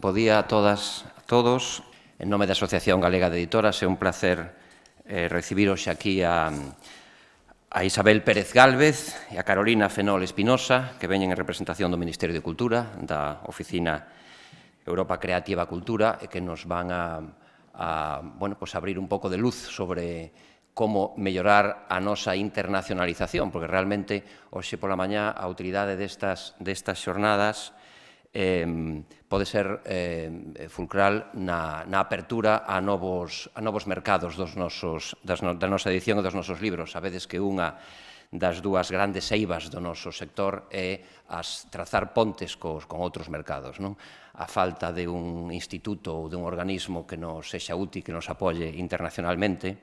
Bo día a todas, a todos. En nome da Asociación Galega de Editoras, é un placer eh, recibiros aquí a, a Isabel Pérez Gálvez e a Carolina Fenol Espinosa, que veñen en representación do Ministerio de Cultura, da Oficina Europa Creativa Cultura, e que nos van a, a bueno, pues abrir un pouco de luz sobre como mellorar a nosa internacionalización, porque realmente hoxe pola mañá a utilidade destas, destas xornadas eh, pode ser eh, fulcral na, na apertura a novos, a novos mercados dos nosos, das no, da nosa edición e dos nosos libros. Sabedes que unha das dúas grandes eivas do noso sector é as trazar pontes cos, con outros mercados. Non? A falta de un instituto ou de un organismo que nos sexa útil, que nos apoie internacionalmente,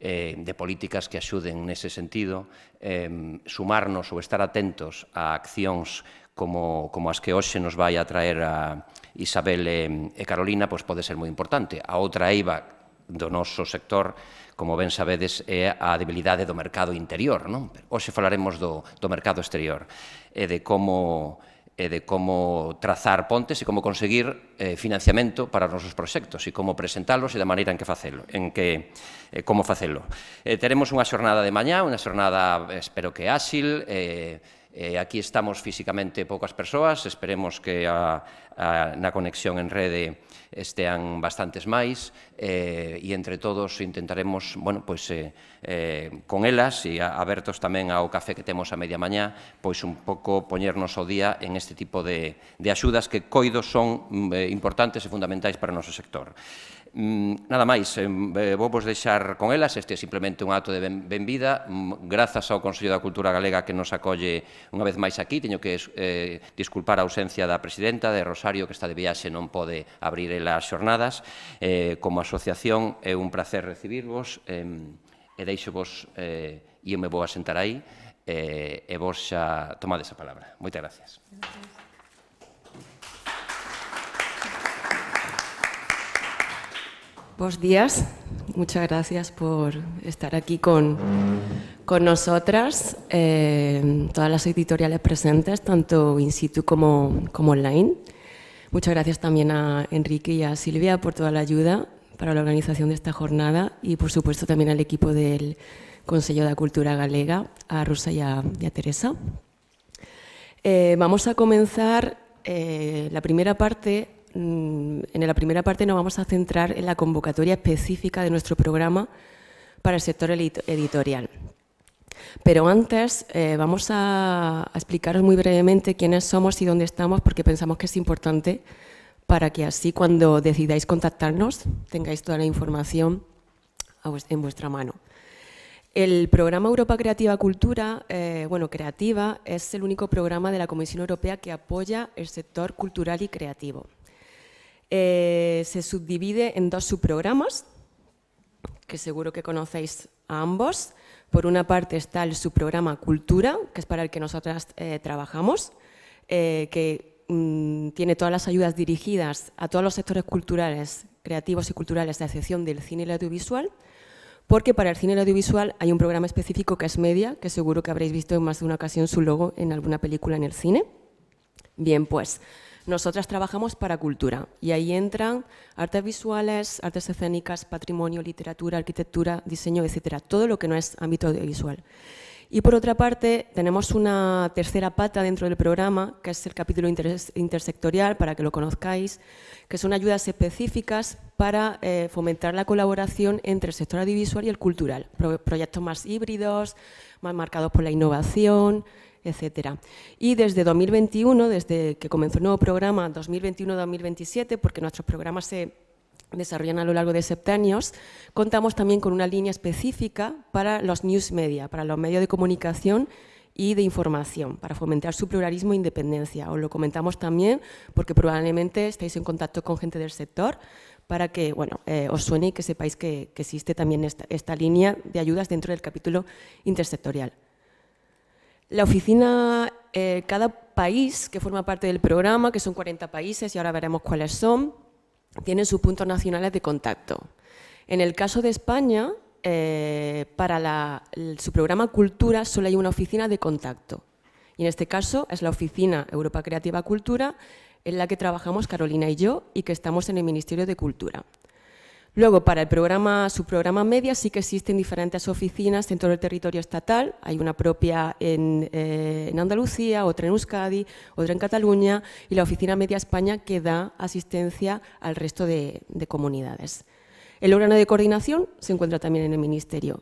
eh, de políticas que axuden nese sentido, eh, sumarnos ou estar atentos a accións como, como as que hoxe nos vai a traer a Isabel e, e Carolina, pois pode ser moi importante. A outra eiva do noso sector, como ben sabedes, é a debilidade do mercado interior. Non? Hoxe falaremos do, do mercado exterior e de como e de como trazar pontes e como conseguir eh, financiamento para os nosos proxectos e como presentalos e da maneira en que facelo, en que eh, como facelo. Eh, teremos unha xornada de mañá, unha xornada eh, espero que áxil, eh, Eh, aquí estamos físicamente poucas persoas, esperemos que a, a, na conexión en rede estean bastantes máis eh, e entre todos intentaremos, bueno, pois, eh, eh, con elas e a, abertos tamén ao café que temos a media mañá, pois un pouco poñernos o día en este tipo de, de axudas que coido son mm, eh, importantes e fundamentais para o noso sector. Mm, nada máis, eh, vou vos deixar con elas, este é simplemente un acto de benvida, mm, grazas ao Consello da Cultura Galega que nos acolle unha vez máis aquí, teño que eh, disculpar a ausencia da presidenta de Rosario, que está de viaxe non pode abrir as xornadas, eh, como asociación é un placer recibirvos, e deixo vos, eh, eu me vou a sentar aí, eh, e vos xa tomades a palabra. Moitas gracias. gracias. Buenos días, muchas gracias por estar aquí con, con nosotras, eh, todas las editoriales presentes, tanto in situ como, online. Muchas gracias también a Enrique y a Silvia por toda la ayuda para la organización de esta jornada y, por supuesto, también al equipo del Consejo de Cultura Galega, a Rosa y a, Teresa. Eh, vamos a comenzar eh, la primera parte Mm, en la primera parte nos vamos a centrar en la convocatoria específica de nuestro programa para el sector editorial. Pero antes eh, vamos a, explicaros muy brevemente quiénes somos y dónde estamos, porque pensamos que es importante para que así cuando decidáis contactarnos tengáis toda la información en vuestra mano. El programa Europa Creativa Cultura, eh, bueno, Creativa, es el único programa de la Comisión Europea que apoya el sector cultural y creativo. Eh, se subdivide en dos subprogramas, que seguro que conocéis a ambos. Por una parte está el subprograma Cultura, que es para el que nosotras eh, trabajamos, eh, que mm, tiene todas las ayudas dirigidas a todos los sectores culturales, creativos y culturales, a excepción del cine y el audiovisual, porque para el cine y el audiovisual hay un programa específico que es Media, que seguro que habréis visto en más de una ocasión su logo en alguna película en el cine. Bien, pues nosotras trabajamos para cultura y ahí entran artes visuales, artes escénicas, patrimonio, literatura, arquitectura, diseño, etcétera, todo lo que no es ámbito audiovisual. Y por otra parte, tenemos una tercera pata dentro del programa, que es el capítulo intersectorial, para que lo conozcáis, que son ayudas específicas para eh, fomentar la colaboración entre el sector audiovisual y el cultural. proyectos más híbridos, más marcados por la innovación, etcétera. Y desde 2021, desde que comenzó el nuevo programa 2021-2027, porque nuestros programas se desarrollan a lo largo de septenios, contamos también con una línea específica para los news media, para los medios de comunicación y de información, para fomentar su pluralismo e independencia. Os lo comentamos también porque probablemente estáis en contacto con gente del sector para que bueno, eh, os suene y que sepáis que, existe también esta línea de ayudas dentro del capítulo intersectorial. La oficina, eh, cada país que forma parte del programa, que son 40 países y ahora veremos cuáles son, tienen sus puntos nacionales de contacto. En el caso de España, eh, para su programa Cultura solo hay una oficina de contacto. Y en este caso es la oficina Europa Creativa Cultura, en la que trabajamos Carolina y yo y que estamos en el Ministerio de Cultura. Luego, para el programa, su programa media, sí que existen diferentes oficinas en todo el territorio estatal. Hay una propia eh, en, Andalucía, otra en Euskadi, otra en Cataluña y la oficina media España que da asistencia al resto de, de comunidades. El órgano de coordinación se encuentra también en el Ministerio.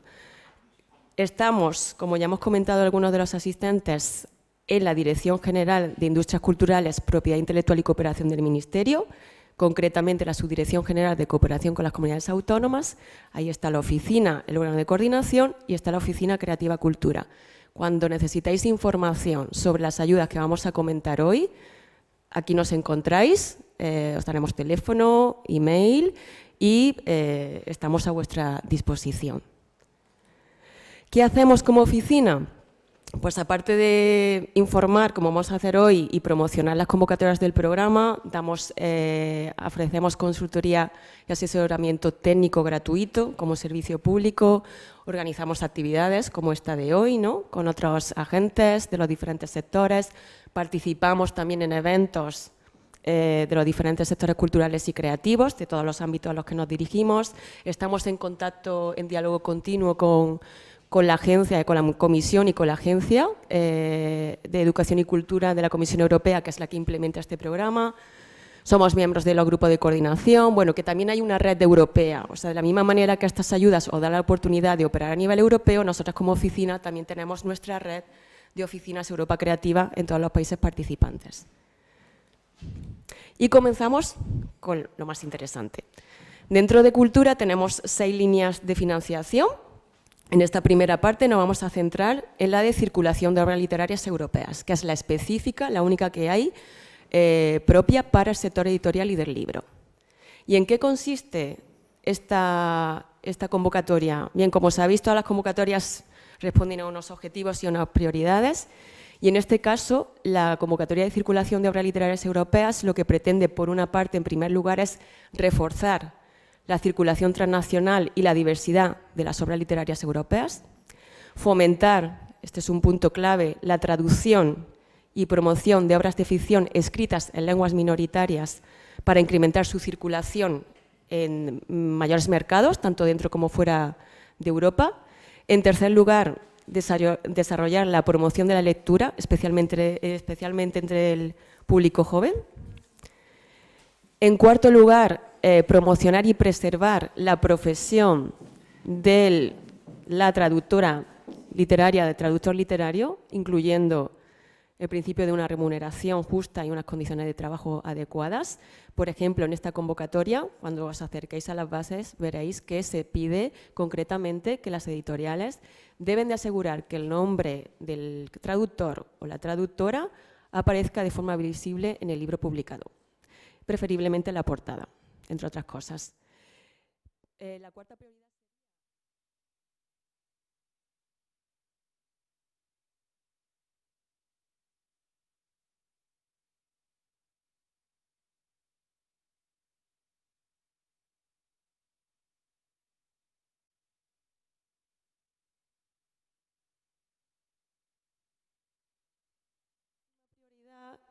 Estamos, como ya hemos comentado algunos de los asistentes, en la Dirección General de Industrias Culturales, Propiedad Intelectual y Cooperación del Ministerio concretamente la Subdirección General de Cooperación con las Comunidades Autónomas, ahí está la oficina, el órgano de coordinación, y está la oficina Creativa Cultura. Cuando necesitáis información sobre las ayudas que vamos a comentar hoy, aquí nos encontráis, eh, os daremos teléfono, email y eh, estamos a vuestra disposición. ¿Qué hacemos como oficina? pues aparte de informar, como vamos a hacer hoy, y promocionar las convocatorias del programa, damos, eh, ofrecemos consultoría y asesoramiento técnico gratuito como servicio público, organizamos actividades como esta de hoy, ¿no? con otros agentes de los diferentes sectores, participamos también en eventos eh, de los diferentes sectores culturales y creativos, de todos los ámbitos a los que nos dirigimos, estamos en contacto, en diálogo continuo con con la agencia, con la comisión y con la agencia eh, de Educación y Cultura de la Comisión Europea, que es la que implementa este programa. Somos miembros de del grupo de coordinación, bueno, que también hay una red europea. O sea, de la misma manera que estas ayudas o dan la oportunidad de operar a nivel europeo, nosotros como oficina también tenemos nuestra red de oficinas Europa Creativa en todos los países participantes. Y comenzamos con lo más interesante. Dentro de cultura tenemos seis líneas de financiación en esta primera parte nos vamos a centrar en la de circulación de obras literarias europeas, que es la específica, la única que hay, eh, propia para el sector editorial y del libro. ¿Y en qué consiste esta, convocatoria? Bien, como sabéis, visto, las convocatorias responden a unos objetivos y a unas prioridades, y en este caso, la convocatoria de circulación de obras literarias europeas lo que pretende, por una parte, en primer lugar, es reforzar la circulación transnacional y la diversidad de las obras literarias europeas, fomentar, este es un punto clave, la traducción y promoción de obras de ficción escritas en lenguas minoritarias para incrementar su circulación en mayores mercados, tanto dentro como fuera de Europa. En tercer lugar, desarrollar la promoción de la lectura, especialmente, especialmente entre el público joven. En cuarto lugar, eh, promocionar y preservar la profesión de la traductora literaria, de traductor literario, incluyendo el principio de una remuneración justa y unas condiciones de trabajo adecuadas. Por ejemplo, en esta convocatoria, cuando os acerquéis a las bases, veréis que se pide concretamente que las editoriales deben de asegurar que el nombre del traductor o la traductora aparezca de forma visible en el libro publicado, preferiblemente en la portada entre otras cosas. Eh, la cuarta prioridad.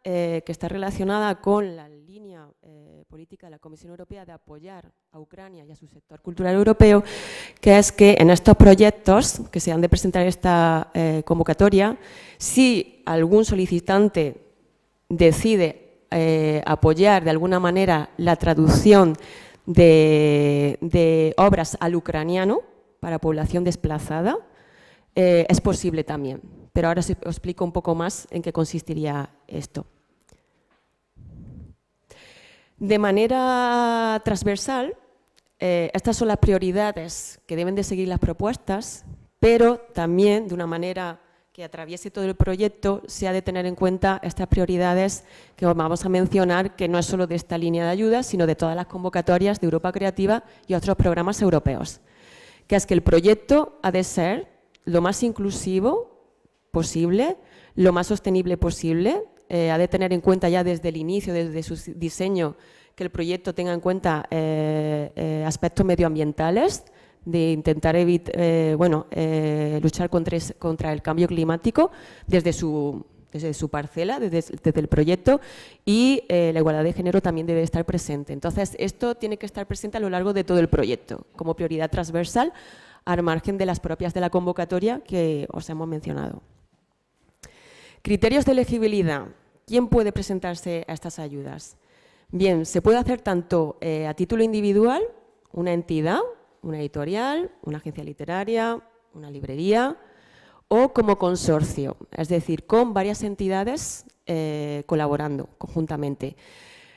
Eh, que está relacionada con la línea eh, política de la Comisión Europea de apoyar a Ucrania y a su sector cultural europeo, que es que en estos proyectos que se han de presentar esta eh, convocatoria, si algún solicitante decide eh, apoyar de alguna manera la traducción de, obras al ucraniano para población desplazada, eh, es posible también. Pero ahora os explico un poco más en qué consistiría esto. De manera transversal, eh, estas son las prioridades que deben de seguir las propuestas, pero también de una manera que atraviese todo el proyecto se ha de tener en cuenta estas prioridades que vamos a mencionar, que no es solo de esta línea de ayuda, sino de todas las convocatorias de Europa Creativa y otros programas europeos, que es que el proyecto ha de ser lo más inclusivo posible, lo más sostenible posible, eh, ha de tener en cuenta ya desde el inicio, desde su diseño, que el proyecto tenga en cuenta eh, eh, aspectos medioambientales, de intentar bueno, luchar contra, el cambio climático desde su, parcela, desde, desde, el proyecto, y la igualdad de género también debe estar presente. Entonces, esto tiene que estar presente a lo largo de todo el proyecto, como prioridad transversal, al margen de las propias de la convocatoria que os hemos mencionado. Criterios de elegibilidad. ¿Quién puede presentarse a estas ayudas? Bien, se puede hacer tanto eh, a título individual, una entidad, una editorial, una agencia literaria, una librería, o como consorcio, es decir, con varias entidades eh, colaborando conjuntamente.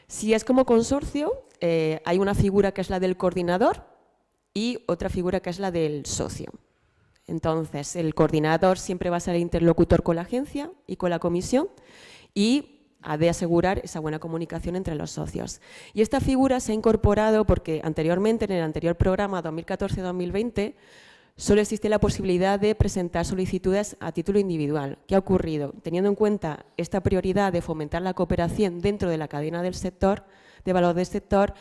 Si es como consorcio, eh, hay una figura que es la del coordinador y otra figura que es la del socio. Entonces, el coordinador siempre va a ser el interlocutor con la agencia y con la comisión, y ha de asegurar esa buena comunicación entre los socios. Y esta figura se ha incorporado porque anteriormente, en el anterior programa 2014-2020, solo existe la posibilidad de presentar solicitudes a título individual. ¿Qué ha ocurrido? Teniendo en cuenta esta prioridad de fomentar la cooperación dentro de la cadena del sector, de valor del sector,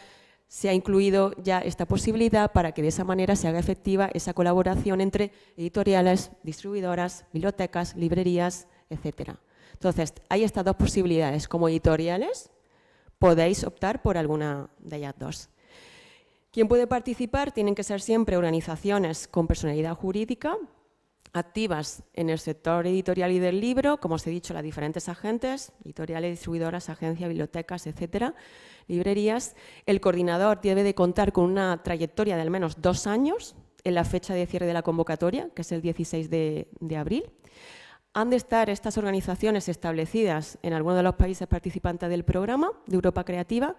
se ha incluido ya esta posibilidad para que de esa manera se haga efectiva esa colaboración entre editoriales, distribuidoras, bibliotecas, librerías, etcétera. Entonces, hay estas dos posibilidades. Como editoriales, podéis optar por alguna de ellas dos. Quien puede participar tienen que ser siempre organizaciones con personalidad jurídica, activas en el sector editorial y del libro, como os he dicho, las diferentes agentes, editoriales, distribuidoras, agencias, bibliotecas, etcétera, librerías. El coordinador debe de contar con una trayectoria de al menos dos años en la fecha de cierre de la convocatoria, que es el 16 de, de abril han de estar estas organizaciones establecidas en alguno de los países participantes del programa de Europa Creativa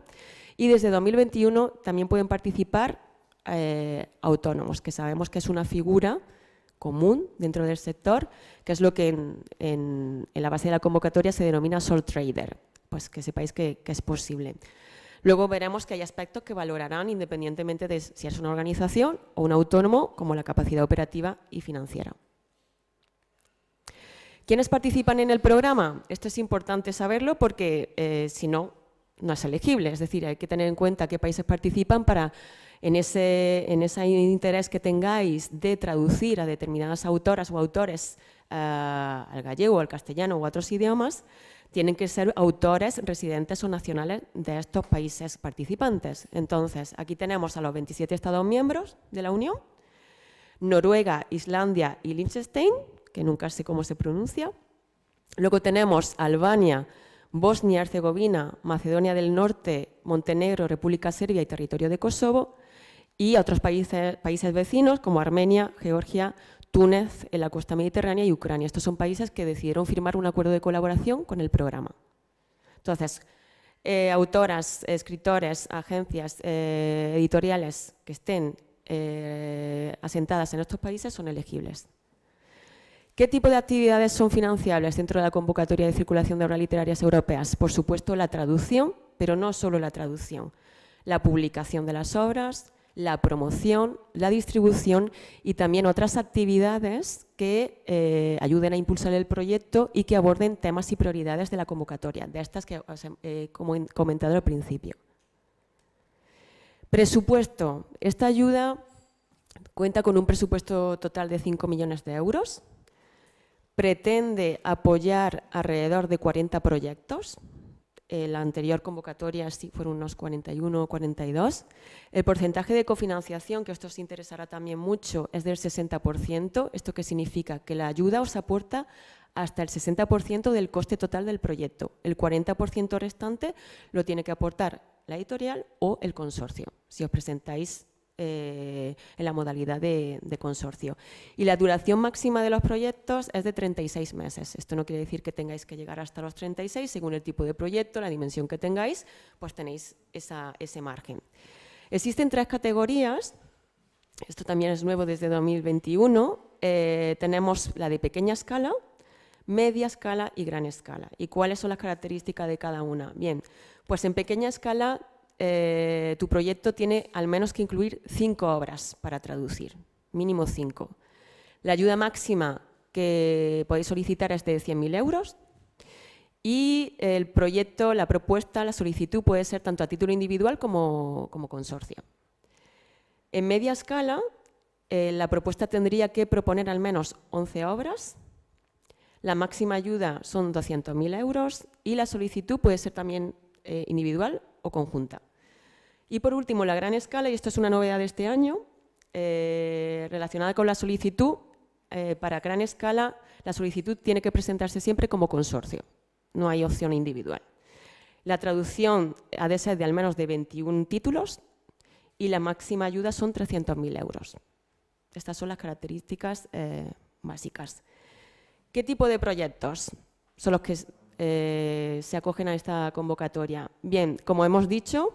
y desde 2021 también pueden participar eh, autónomos, que sabemos que es una figura común dentro del sector, que es lo que en, la base de la convocatoria se denomina sole trader, pues que sepáis que es posible. Luego veremos que hay aspectos que valorarán independientemente de si es una organización o un autónomo, como la capacidad operativa y financiera. ¿Quiénes participan en el programa? Esto es importante saberlo porque eh, si no, no es elegible. Es decir, hay que tener en cuenta qué países participan para, en ese, en ese interés que tengáis de traducir a determinadas autoras o autores eh, al gallego, al castellano u otros idiomas, tienen que ser autores residentes o nacionales de estos países participantes. Entonces, aquí tenemos a los 27 Estados miembros de la Unión, Noruega, Islandia y Liechtenstein, que nunca sé cómo se pronuncia. Luego tenemos Albania, Bosnia, Herzegovina, Macedonia del Norte, Montenegro, República Serbia y territorio de Kosovo, y otros países, países vecinos como Armenia, Georgia, Túnez, en la costa mediterránea y Ucrania. Estos son países que decidieron firmar un acuerdo de colaboración con el programa. Entonces, eh, autoras, escritores, agencias eh, editoriales que estén eh, asentadas en estos países son elegibles. ¿Qué tipo de actividades son financiables dentro de la convocatoria de circulación de obras literarias europeas? Por supuesto, la traducción, pero no solo la traducción. La publicación de las obras, la promoción, la distribución y también otras actividades que eh, ayuden a impulsar el proyecto y que aborden temas y prioridades de la convocatoria, de estas que os he eh, comentado al principio. Presupuesto. Esta ayuda cuenta con un presupuesto total de 5 millones de euros pretende apoyar alrededor de 40 proyectos. La anterior convocatoria sí fueron unos 41 o 42. El porcentaje de cofinanciación, que esto os interesará también mucho, es del 60%. ¿Esto que significa? Que la ayuda os aporta hasta el 60% del coste total del proyecto. El 40% restante lo tiene que aportar la editorial o el consorcio. Si os presentáis eh, en la modalidad de, consorcio. Y la duración máxima de los proyectos es de 36 meses. Esto no quiere decir que tengáis que llegar hasta los 36, según el tipo de proyecto, la dimensión que tengáis, pues tenéis esa, ese margen. Existen tres categorías, esto también es nuevo desde 2021, eh, tenemos la de pequeña escala, media escala y gran escala. ¿Y cuáles son las características de cada una? Bien, pues en pequeña escala eh, tu proyecto tiene al menos que incluir cinco obras para traducir, mínimo cinco. La ayuda máxima que podéis solicitar es de 100.000 euros y el proyecto, la propuesta, la solicitud puede ser tanto a título individual como, como consorcio. En media escala, eh, la propuesta tendría que proponer al menos 11 obras la máxima ayuda son 200.000 euros y la solicitud puede ser también eh, individual conjunta. Y por último, la gran escala, y esto es una novedad de este año, eh, relacionada con la solicitud, eh, para gran escala la solicitud tiene que presentarse siempre como consorcio, no hay opción individual. La traducción ha de ser de al menos de 21 títulos y la máxima ayuda son 300.000 euros. Estas son las características eh, básicas. ¿Qué tipo de proyectos son los que eh, se acogen a esta convocatoria. Bien, como hemos dicho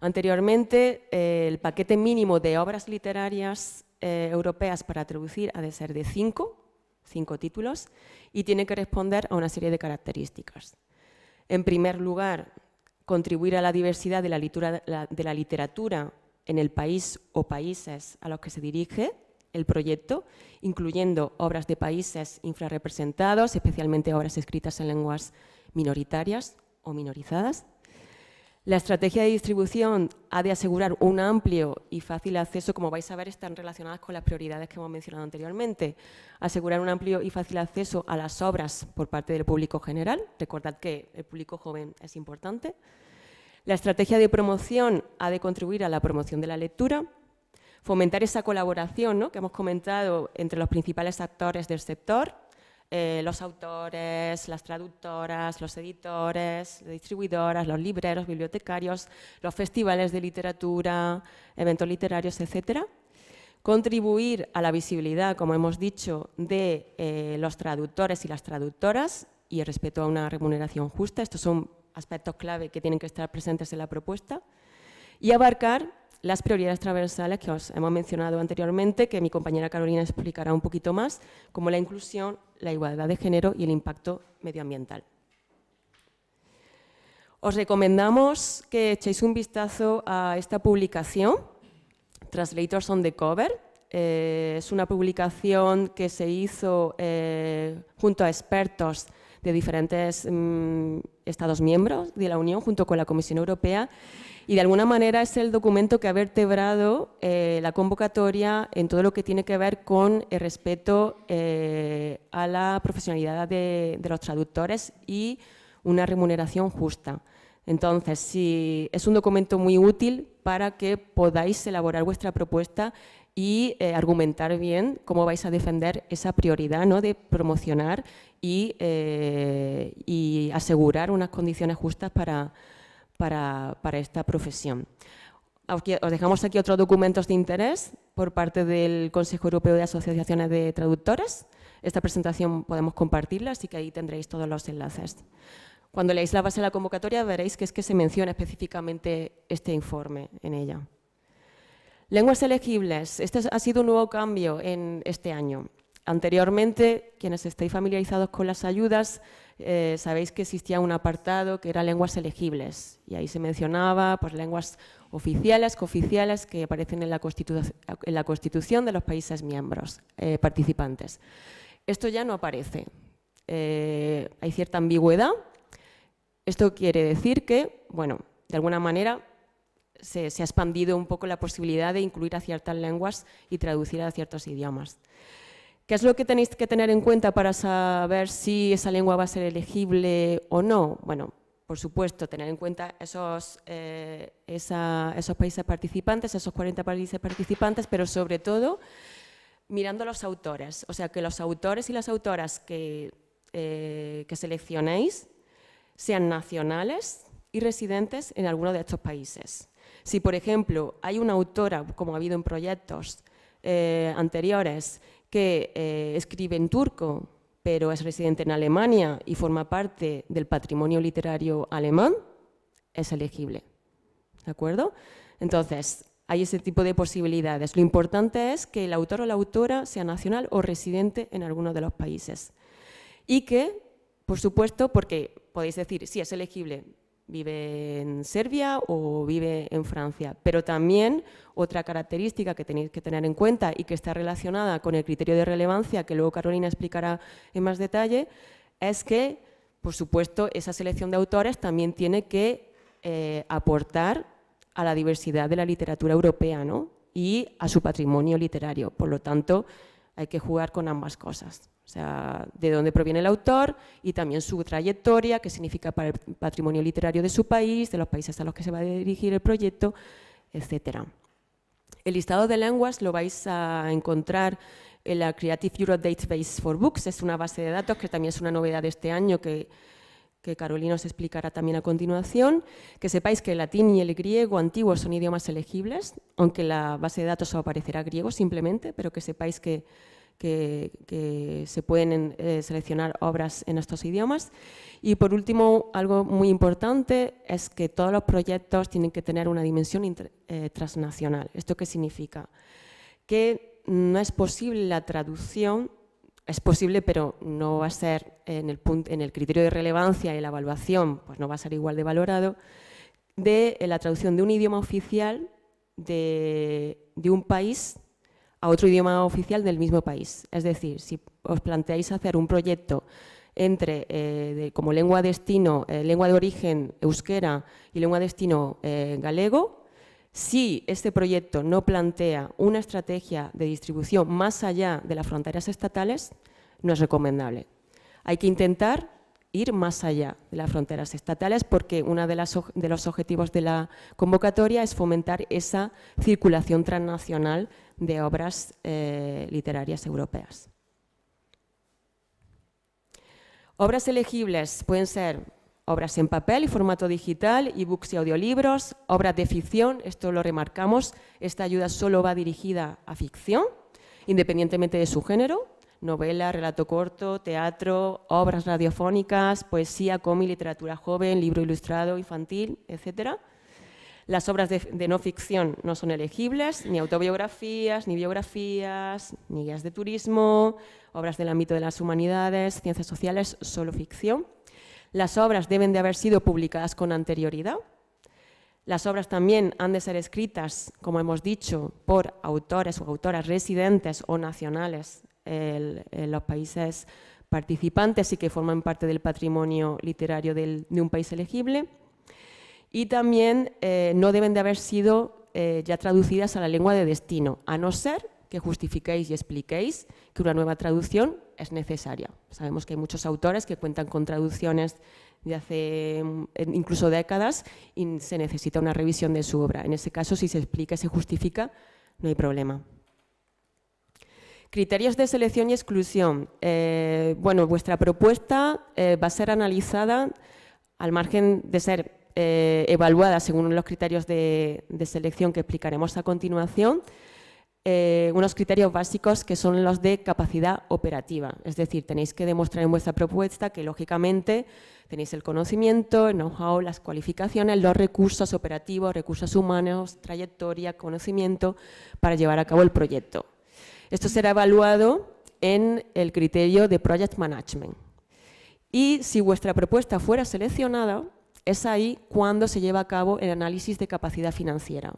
anteriormente, eh, el paquete mínimo de obras literarias eh, europeas para traducir ha de ser de cinco, cinco títulos, y tiene que responder a una serie de características. En primer lugar, contribuir a la diversidad de la literatura en el país o países a los que se dirige, el proyecto, incluyendo obras de países infrarrepresentados, especialmente obras escritas en lenguas minoritarias o minorizadas. La estrategia de distribución ha de asegurar un amplio y fácil acceso, como vais a ver, están relacionadas con las prioridades que hemos mencionado anteriormente. Asegurar un amplio y fácil acceso a las obras por parte del público general. Recordad que el público joven es importante. La estrategia de promoción ha de contribuir a la promoción de la lectura, fomentar esa colaboración que hemos comentado entre los principales actores del sector, eh, los autores, las traductoras, los editores, las distribuidoras, los libreros, bibliotecarios, los festivales de literatura, eventos literarios, etc. Contribuir a la visibilidad, como hemos dicho, de eh, los traductores y las traductoras y el respeto a una remuneración justa. Estos son aspectos clave que tienen que estar presentes en la propuesta. Y abarcar las prioridades transversales que os hemos mencionado anteriormente, que mi compañera Carolina explicará un poquito más, como la inclusión, la igualdad de género y el impacto medioambiental. Os recomendamos que echéis un vistazo a esta publicación, Translators on the Cover. Eh, es una publicación que se hizo eh, junto a expertos de diferentes mm, Estados miembros de la Unión, junto con la Comisión Europea, y de alguna manera es el documento que ha vertebrado eh, la convocatoria en todo lo que tiene que ver con el respeto eh, a la profesionalidad de, los traductores y una remuneración justa. Entonces, sí, es un documento muy útil para que podáis elaborar vuestra propuesta y eh, argumentar bien cómo vais a defender esa prioridad ¿no? de promocionar y asegurar unas condiciones justas para, para, esta profesión. Os dejamos aquí otros documentos de interés por parte del Consejo Europeo de Asociaciones de Traductores. Esta presentación podemos compartirla, así que ahí tendréis todos los enlaces. Cuando leáis la base de la convocatoria veréis que es que se menciona específicamente este informe en ella. Lenguas elegibles. Este ha sido un nuevo cambio en este año. Anteriormente, quienes estéis familiarizados con las ayudas, eh, sabéis que existía un apartado que era lenguas elegibles y ahí se mencionaba pues, lenguas oficiales, cooficiales que aparecen en la, Constitución de los países miembros eh, participantes. Esto ya no aparece. Eh, hay cierta ambigüedad. Esto quiere decir que, bueno, de alguna manera se, se ha expandido un poco la posibilidad de incluir a ciertas lenguas y traducir a ciertos idiomas. ¿Qué es lo que tenéis que tener en cuenta para saber si esa lengua va a ser elegible o no? Bueno, por supuesto, tener en cuenta esos, eh, esos países participantes, esos 40 países participantes, pero sobre todo mirando a los autores. O sea, que los autores y las autoras que, eh, que seleccionéis sean nacionales y residentes en alguno de estos países. Si, por ejemplo, hay una autora, como ha habido en proyectos eh, anteriores, que eh, escribe en turco, pero es residente en Alemania y forma parte del patrimonio literario alemán, es elegible. ¿De acuerdo? Entonces, hay ese tipo de posibilidades. Lo importante es que el autor o la autora sea nacional o residente en alguno de los países. Y que, por supuesto, porque podéis decir, sí, es elegible, vive en Serbia o vive en Francia. Pero también otra característica que tenéis que tener en cuenta y que está relacionada con el criterio de relevancia, que luego Carolina explicará en más detalle, es que, por supuesto, esa selección de autores también tiene que eh, aportar a la diversidad de la literatura europea y a su patrimonio literario. Por lo tanto, hay que jugar con ambas cosas o sea, de dónde proviene el autor y también su trayectoria, qué significa para el patrimonio literario de su país, de los países a los que se va a dirigir el proyecto, etc. El listado de lenguas lo vais a encontrar en la Creative Europe Database for Books, es una base de datos que también es una novedad de este año que, Carolina os explicará también a continuación. Que sepáis que el latín y el griego antiguo son idiomas elegibles, aunque la base de datos aparecerá griego simplemente, pero que sepáis que que, se pueden eh, seleccionar obras en estos idiomas. Y por último, algo muy importante es que todos los proyectos tienen que tener una dimensión eh, transnacional. ¿Esto qué significa? Que no es posible la traducción, es posible, pero no va a ser en el, en el criterio de relevancia y la evaluación, pues no va a ser igual de valorado, de eh, la traducción de un idioma oficial de, de, un país a otro idioma oficial del mismo país. Es decir, si os planteáis hacer un proyecto entre eh, como lengua destino, eh, lengua de origen euskera y lengua de destino eh, galego, si este proyecto no plantea una estrategia de distribución más allá de las fronteras estatales, no es recomendable. Hay que intentar ir más allá de las fronteras estatales porque uno de, de los objetivos de la convocatoria es fomentar esa circulación transnacional de obras eh, literarias europeas. Obras elegibles pueden ser obras en papel y formato digital, e-books y audiolibros, obras de ficción, esto lo remarcamos, esta ayuda solo va dirigida a ficción, independientemente de su género, novela, relato corto, teatro, obras radiofónicas, poesía, cómic, literatura joven, libro ilustrado, infantil, etcétera. Las obras de, no ficción no son elegibles, ni autobiografías, ni biografías, ni guías de turismo, obras del ámbito de las humanidades, ciencias sociales, solo ficción. Las obras deben de haber sido publicadas con anterioridad. Las obras también han de ser escritas, como hemos dicho, por autores o autoras residentes o nacionales en, los países participantes y que forman parte del patrimonio literario de un país elegible y también eh, no deben de haber sido eh, ya traducidas a la lengua de destino, a no ser que justifiquéis y expliquéis que una nueva traducción es necesaria. Sabemos que hay muchos autores que cuentan con traducciones de hace incluso décadas y se necesita una revisión de su obra. En ese caso, si se explica, y se justifica, no hay problema. Criterios de selección y exclusión. Eh, bueno, vuestra propuesta va a ser analizada al margen de ser eh, evaluada según los criterios de, selección que explicaremos a continuación, eh, unos criterios básicos que son los de capacidad operativa. Es decir, tenéis que demostrar en vuestra propuesta que, lógicamente, tenéis el conocimiento, el know-how, las cualificaciones, los recursos operativos, recursos humanos, trayectoria, conocimiento, para llevar a cabo el proyecto. Esto será evaluado en el criterio de Project Management. Y si vuestra propuesta fuera seleccionada, es ahí cuando se lleva a cabo el análisis de capacidad financiera.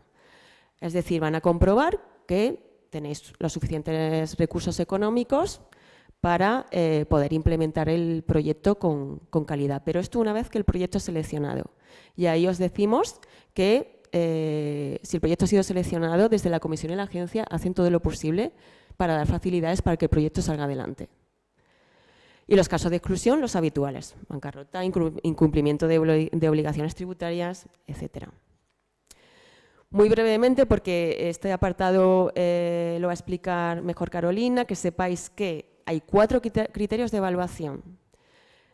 Es decir, van a comprobar que tenéis los suficientes recursos económicos para eh, poder implementar el proyecto con, calidad. Pero esto una vez que el proyecto es seleccionado. Y ahí os decimos que eh, si el proyecto ha sido seleccionado, desde la comisión y la agencia hacen todo lo posible para dar facilidades para que el proyecto salga adelante. Y los casos de exclusión, los habituales, bancarrota, incumplimiento de, obligaciones tributarias, etcétera. Muy brevemente, porque este apartado eh, lo va a explicar mejor Carolina, que sepáis que hay cuatro criterios de evaluación.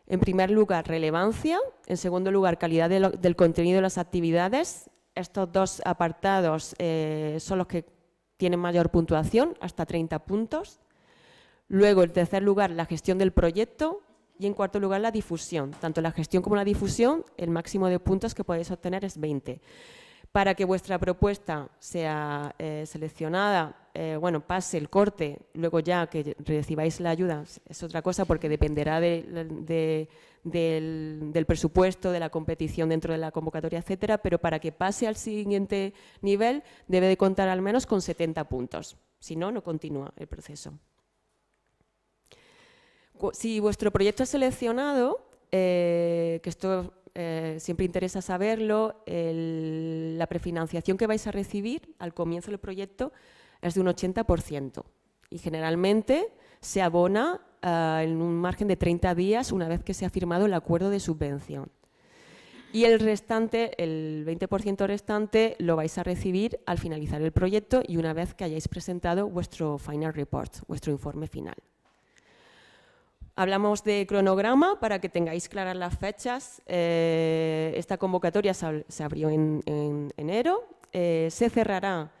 En primer lugar, relevancia. En segundo lugar, calidad del contenido de las actividades. Estos dos apartados eh, son los que tienen mayor puntuación, hasta 30 puntos. Luego, en tercer lugar, la gestión del proyecto y en cuarto lugar, la difusión. Tanto la gestión como la difusión, el máximo de puntos que podéis obtener es 20. Para que vuestra propuesta sea eh, seleccionada, eh, bueno, pase el corte, luego ya que recibáis la ayuda, es otra cosa porque dependerá del, del, presupuesto, de la competición dentro de la convocatoria, etcétera, pero para que pase al siguiente nivel debe de contar al menos con 70 puntos, si no, no continúa el proceso si vuestro proyecto es seleccionado, eh, que esto eh, siempre interesa saberlo, la prefinanciación que vais a recibir al comienzo del proyecto es de un 80% y generalmente se abona ah, en un margen de 30 días una vez que se ha firmado el acuerdo de subvención. Y el restante, el 20% restante, lo vais a recibir al finalizar el proyecto y una vez que hayáis presentado vuestro final report, vuestro informe final. Hablamos de cronograma para que tengáis claras las fechas. Eh, esta convocatoria se abrió en, enero, eh, se cerrará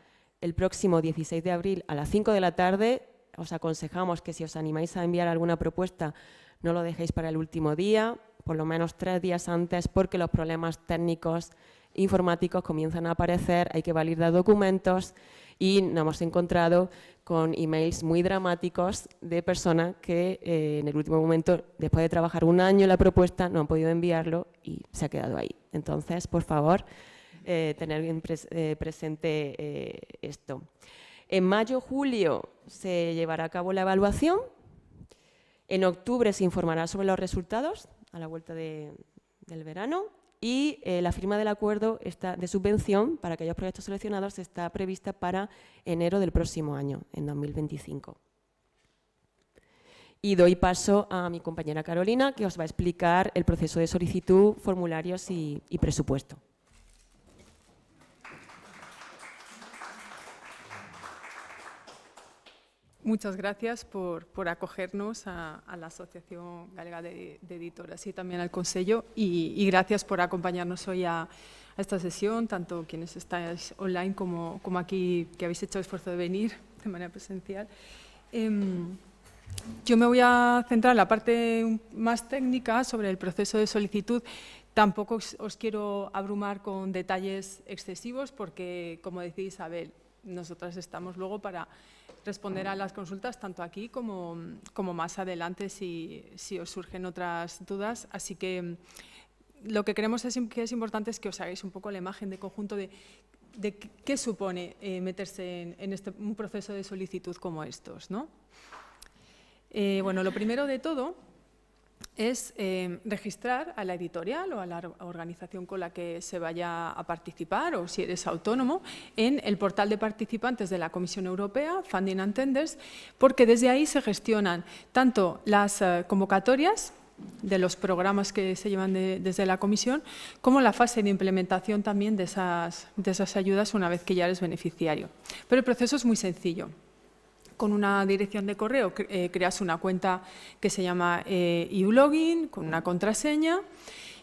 el próximo 16 de abril a las 5 de la tarde. Os aconsejamos que si os animáis a enviar alguna propuesta, no lo dejéis para el último día, por lo menos tres días antes, porque los problemas técnicos informáticos comienzan a aparecer, hay que validar documentos y no hemos encontrado con emails muy dramáticos de personas que eh, en el último momento, después de trabajar un año en la propuesta, no han podido enviarlo y se ha quedado ahí. Entonces, por favor, eh, tener bien eh, presente esto. En mayo-julio se llevará a cabo la evaluación. En octubre se informará sobre los resultados a la vuelta del verano y eh, la firma del acuerdo de subvención para aquellos proyectos seleccionados está prevista para enero del próximo año, en 2025. Y doy paso a mi compañera Carolina, que os va a explicar el proceso de solicitud, formularios y presupuesto. Muchas gracias por, por acogernos a, la Asociación Galega de, de, Editoras y también al Consejo y, gracias por acompañarnos hoy a, esta sesión, tanto quienes estáis online como, como, aquí que habéis hecho el esfuerzo de venir de manera presencial. Em, yo me voy a centrar en la parte más técnica sobre el proceso de solicitud. Tampoco os, quiero abrumar con detalles excesivos porque, como decía Isabel, nosotras estamos luego para responder a las consultas tanto aquí como, más adelante si, si, os surgen otras dudas. Así que mm, lo que creemos es, que es importante es que os hagáis un poco la imagen de conjunto de, qué supone eh, meterse en, este, un proceso de solicitud como estos. Eh, bueno, lo primero de todo es em, registrar a la editorial o a la organización con la que se vaya a participar o si eres autónomo en el portal de participantes de la Comisión Europea, Funding and Tenders, porque desde ahí se gestionan tanto las eh, convocatorias de los programas que se llevan desde la Comisión, como la fase de implementación también esas, de esas ayudas una vez que ya eres beneficiario. Pero el proceso es muy sencillo con una dirección de correo eh, creas una cuenta que se llama eh, login con una contraseña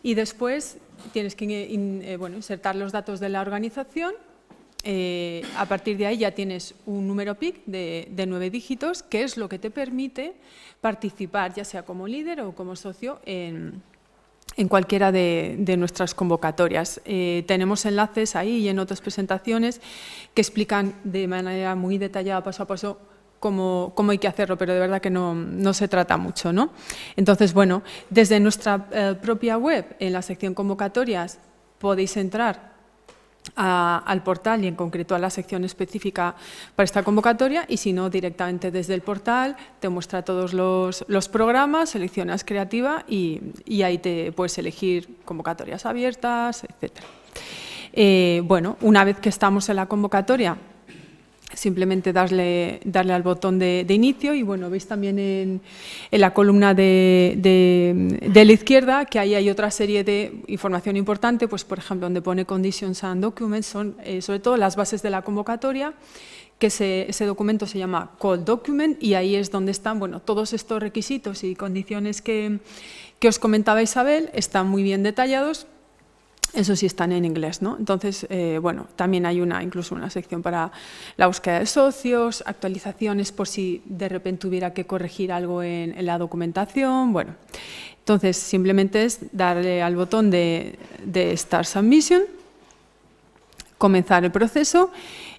y después tienes que eh, eh, bueno, insertar los datos de la organización. a partir de ahí ya tienes un número PIC de, nueve dígitos, que es lo que te permite participar, ya sea como líder o como socio, en, en cualquiera de, nuestras convocatorias. tenemos enlaces ahí y en otras presentaciones que explican de manera muy detallada, paso a paso, cómo, hay que hacerlo, pero de verdad que no, se trata mucho. Entonces, bueno, desde nuestra eh, propia web, en la sección convocatorias, podéis entrar al portal y en concreto a la sección específica para esta convocatoria y si no directamente desde el portal te muestra todos los, programas, seleccionas creativa y, ahí te puedes elegir convocatorias abiertas, etc. Eh, bueno, una vez que estamos en la convocatoria simplemente darle, darle al botón de, inicio y bueno, veis también en, la columna de, de, la izquierda que ahí hay otra serie de información importante, pues por ejemplo donde pone conditions and documents son eh, sobre todo las bases de la convocatoria, que ese documento se llama call document y ahí es donde están bueno, todos estos requisitos y condiciones que, que os comentaba Isabel, están muy bien detallados eso sí están en inglés, ¿no? Entonces, eh, bueno, también hay una, incluso una sección para la búsqueda de socios, actualizaciones por si de repente hubiera que corregir algo en, la documentación, bueno. Entonces, simplemente es darle al botón de, Start Submission, comenzar el proceso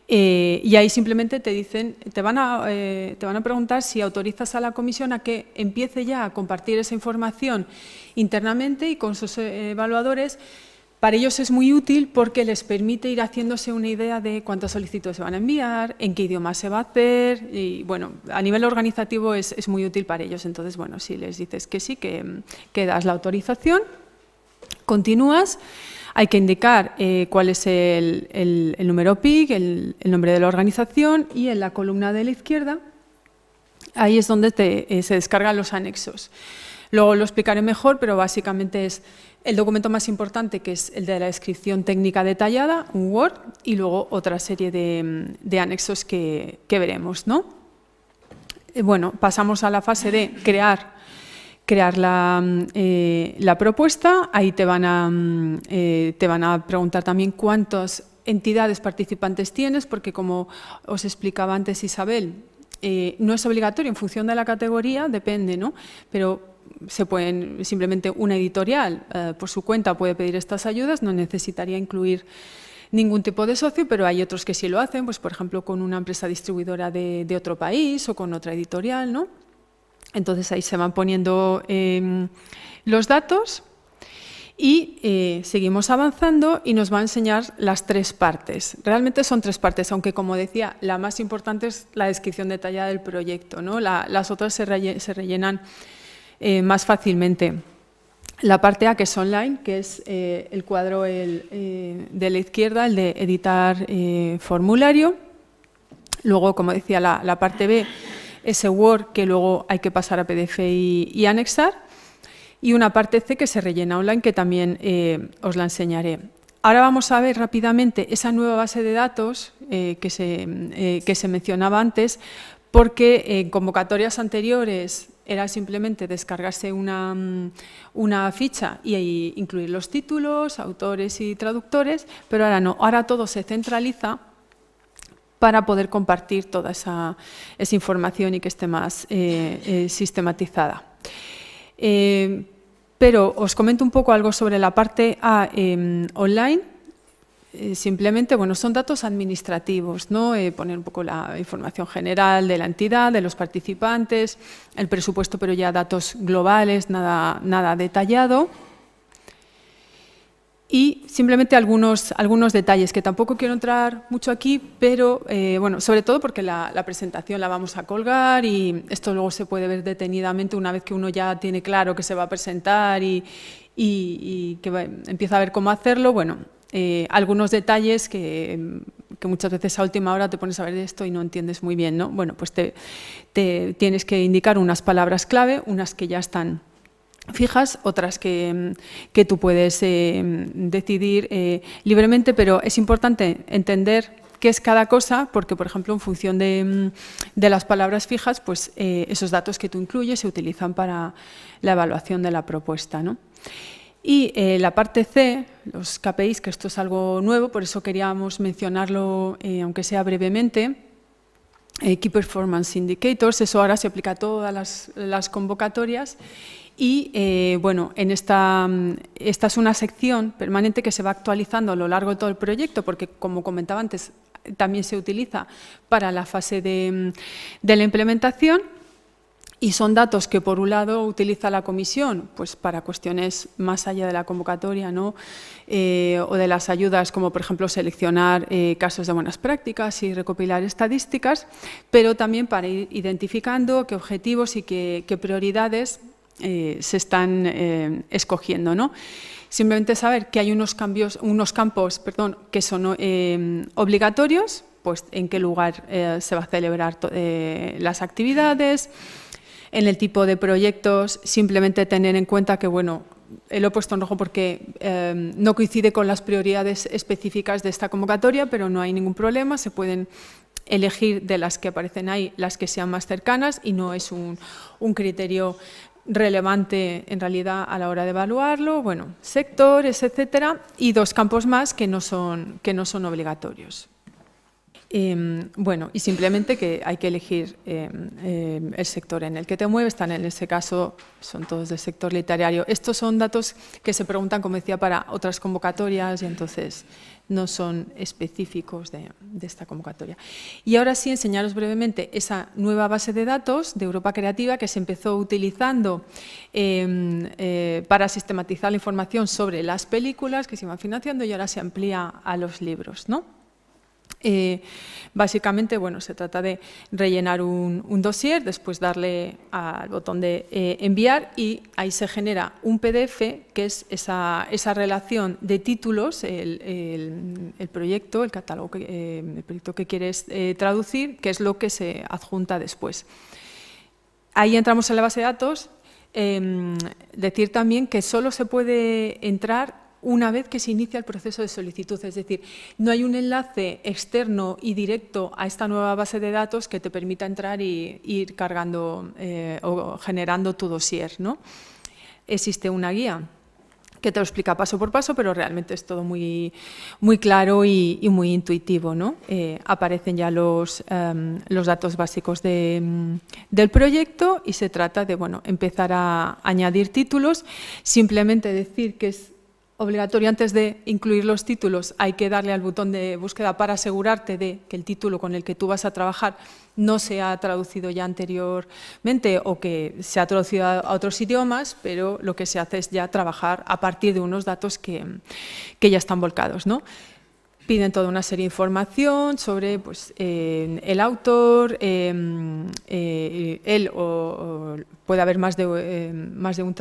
eh, y ahí simplemente te dicen, te van, a, eh, te van a preguntar si autorizas a la comisión a que empiece ya a compartir esa información internamente y con sus evaluadores para ellos es muy útil porque les permite ir haciéndose una idea de cuántos solicitudes se van a enviar, en qué idioma se va a hacer y, bueno, a nivel organizativo es, muy útil para ellos. Entonces, bueno, si les dices que sí, que, das la autorización, continúas. Hay que indicar eh, cuál es el, número PIC, el, nombre de la organización y en la columna de la izquierda, ahí es donde te, eh, se descargan los anexos. Luego lo explicaré mejor, pero básicamente es el documento más importante, que es el de la descripción técnica detallada, un Word, y luego otra serie de, anexos que, veremos. ¿no? Eh, bueno, pasamos a la fase de crear crear la, eh, propuesta. Ahí mm, eh, te van, a, preguntar también cuántas entidades participantes tienes, porque como os explicaba antes Isabel, no es obligatorio en función de la categoría, depende, ¿no? Pero se pueden simplemente una editorial eh, por su cuenta puede pedir estas ayudas, no necesitaría incluir ningún tipo de socio, pero hay otros que sí lo hacen, pues por ejemplo con una empresa distribuidora de, otro país o con otra editorial, ¿no? Entonces ahí se van poniendo em, los datos y eh, seguimos avanzando y nos va a enseñar las tres partes. Realmente son tres partes, aunque como decía, la más importante es la descripción detallada del proyecto, ¿no? las otras se rellenan eh, más fácilmente. La parte A, que es online, que es eh, el cuadro eh, de la izquierda, el de editar formulario. Luego, como decía, la, parte B, ese Word que luego hay que pasar a PDF y, anexar. Y una parte C que se rellena online, que también os la enseñaré. Ahora vamos a ver rápidamente esa nueva base de datos que, se, que, se, mencionaba antes, porque en convocatorias anteriores era simplemente descargarse una, mm, ficha y, incluir los títulos, autores y traductores, pero ahora no, ahora todo se centraliza para poder compartir toda esa, información y que esté más eh, eh, sistematizada. Eh, pero os comento un poco algo sobre la parte A em, online eh, simplemente, bueno, son datos administrativos, ¿no? Eh, poner un poco la información general de la entidad, de los participantes, el presupuesto, pero ya datos globales, nada, nada detallado. Y simplemente algunos, algunos detalles que tampoco quiero entrar mucho aquí, pero eh, bueno, sobre todo porque la, presentación la vamos a colgar y esto luego se puede ver detenidamente una vez que uno ya tiene claro que se va a presentar y, que empieza a ver cómo hacerlo. Bueno, eh, algunos detalles mm, que, muchas veces a última hora te pones a ver esto y no entiendes muy bien, ¿no? Bueno, pues te, tienes que indicar unas palabras clave, unas que ya están fijas, otras que, mm, tú puedes eh, mm, decidir eh, libremente, pero es importante entender qué es cada cosa, porque, por ejemplo, en función de, las palabras fijas, pues esos datos que tú incluyes se utilizan para la evaluación de la propuesta. ¿no? Y eh, la parte C, los KPIs, que esto es algo nuevo, por eso queríamos mencionarlo, eh, aunque sea brevemente, eh, Key Performance Indicators, eso ahora se aplica a todas las, convocatorias. Y bueno, en esta, esta es una sección permanente que se va actualizando a lo largo de todo el proyecto, porque como comentaba antes, también se utiliza para la fase de, de la implementación y son datos que, por un lado, utiliza la Comisión pues, para cuestiones más allá de la convocatoria eh, o de las ayudas, como por ejemplo seleccionar eh, casos de buenas prácticas y recopilar estadísticas, pero también para ir identificando qué objetivos y qué, prioridades eh, se están escogiendo. Simplemente saber que hay unos, cambios, unos campos perdón, que son obligatorios, pues en qué lugar se va a celebrar las actividades en el tipo de proyectos, simplemente tener en cuenta que, bueno, lo he puesto en rojo porque em, no coincide con las prioridades específicas de esta convocatoria, pero no hay ningún problema, se pueden elegir de las que aparecen ahí las que sean más cercanas y no es un, un criterio relevante en realidad a la hora de evaluarlo, bueno, sectores, etcétera, y dos campos más que no son, que no son obligatorios. Em, bueno, y simplemente que hay que elegir em, em, el sector en el que te mueves, están en ese caso, son todos del sector literario. Estos son datos que se preguntan, como decía, para otras convocatorias y entonces no son específicos de, esta convocatoria. Y ahora sí, enseñaros brevemente esa nueva base de datos de Europa Creativa que se empezó utilizando eh, para sistematizar la información sobre las películas que se iban financiando y ahora se amplía a los libros, ¿no? Eh, básicamente, bueno, se trata de rellenar un, dossier, después darle al botón de eh, enviar y ahí se genera un PDF que es esa, esa relación de títulos, el, proyecto, el catálogo, eh, el proyecto que quieres traducir, que es lo que se adjunta después. Ahí entramos en la base de datos. Em, decir también que solo se puede entrar una vez que se inicia el proceso de solicitud. Es decir, no hay un enlace externo y directo a esta nueva base de datos que te permita entrar y ir cargando eh, o generando tu dossier. ¿no? Existe una guía que te lo explica paso por paso, pero realmente es todo muy, muy claro y, muy intuitivo. ¿no? Eh, aparecen ya los, em, los datos básicos del proyecto y se trata de bueno, empezar a añadir títulos. Simplemente decir que es obligatorio antes de incluir los títulos hay que darle al botón de búsqueda para asegurarte de que el título con el que tú vas a trabajar no se ha traducido ya anteriormente o que se ha traducido a otros idiomas, pero lo que se hace es ya trabajar a partir de unos datos que, ya están volcados. ¿no? piden toda una serie de información sobre pues, eh, el autor, eh, eh, él o, puede haber más, de, más de, un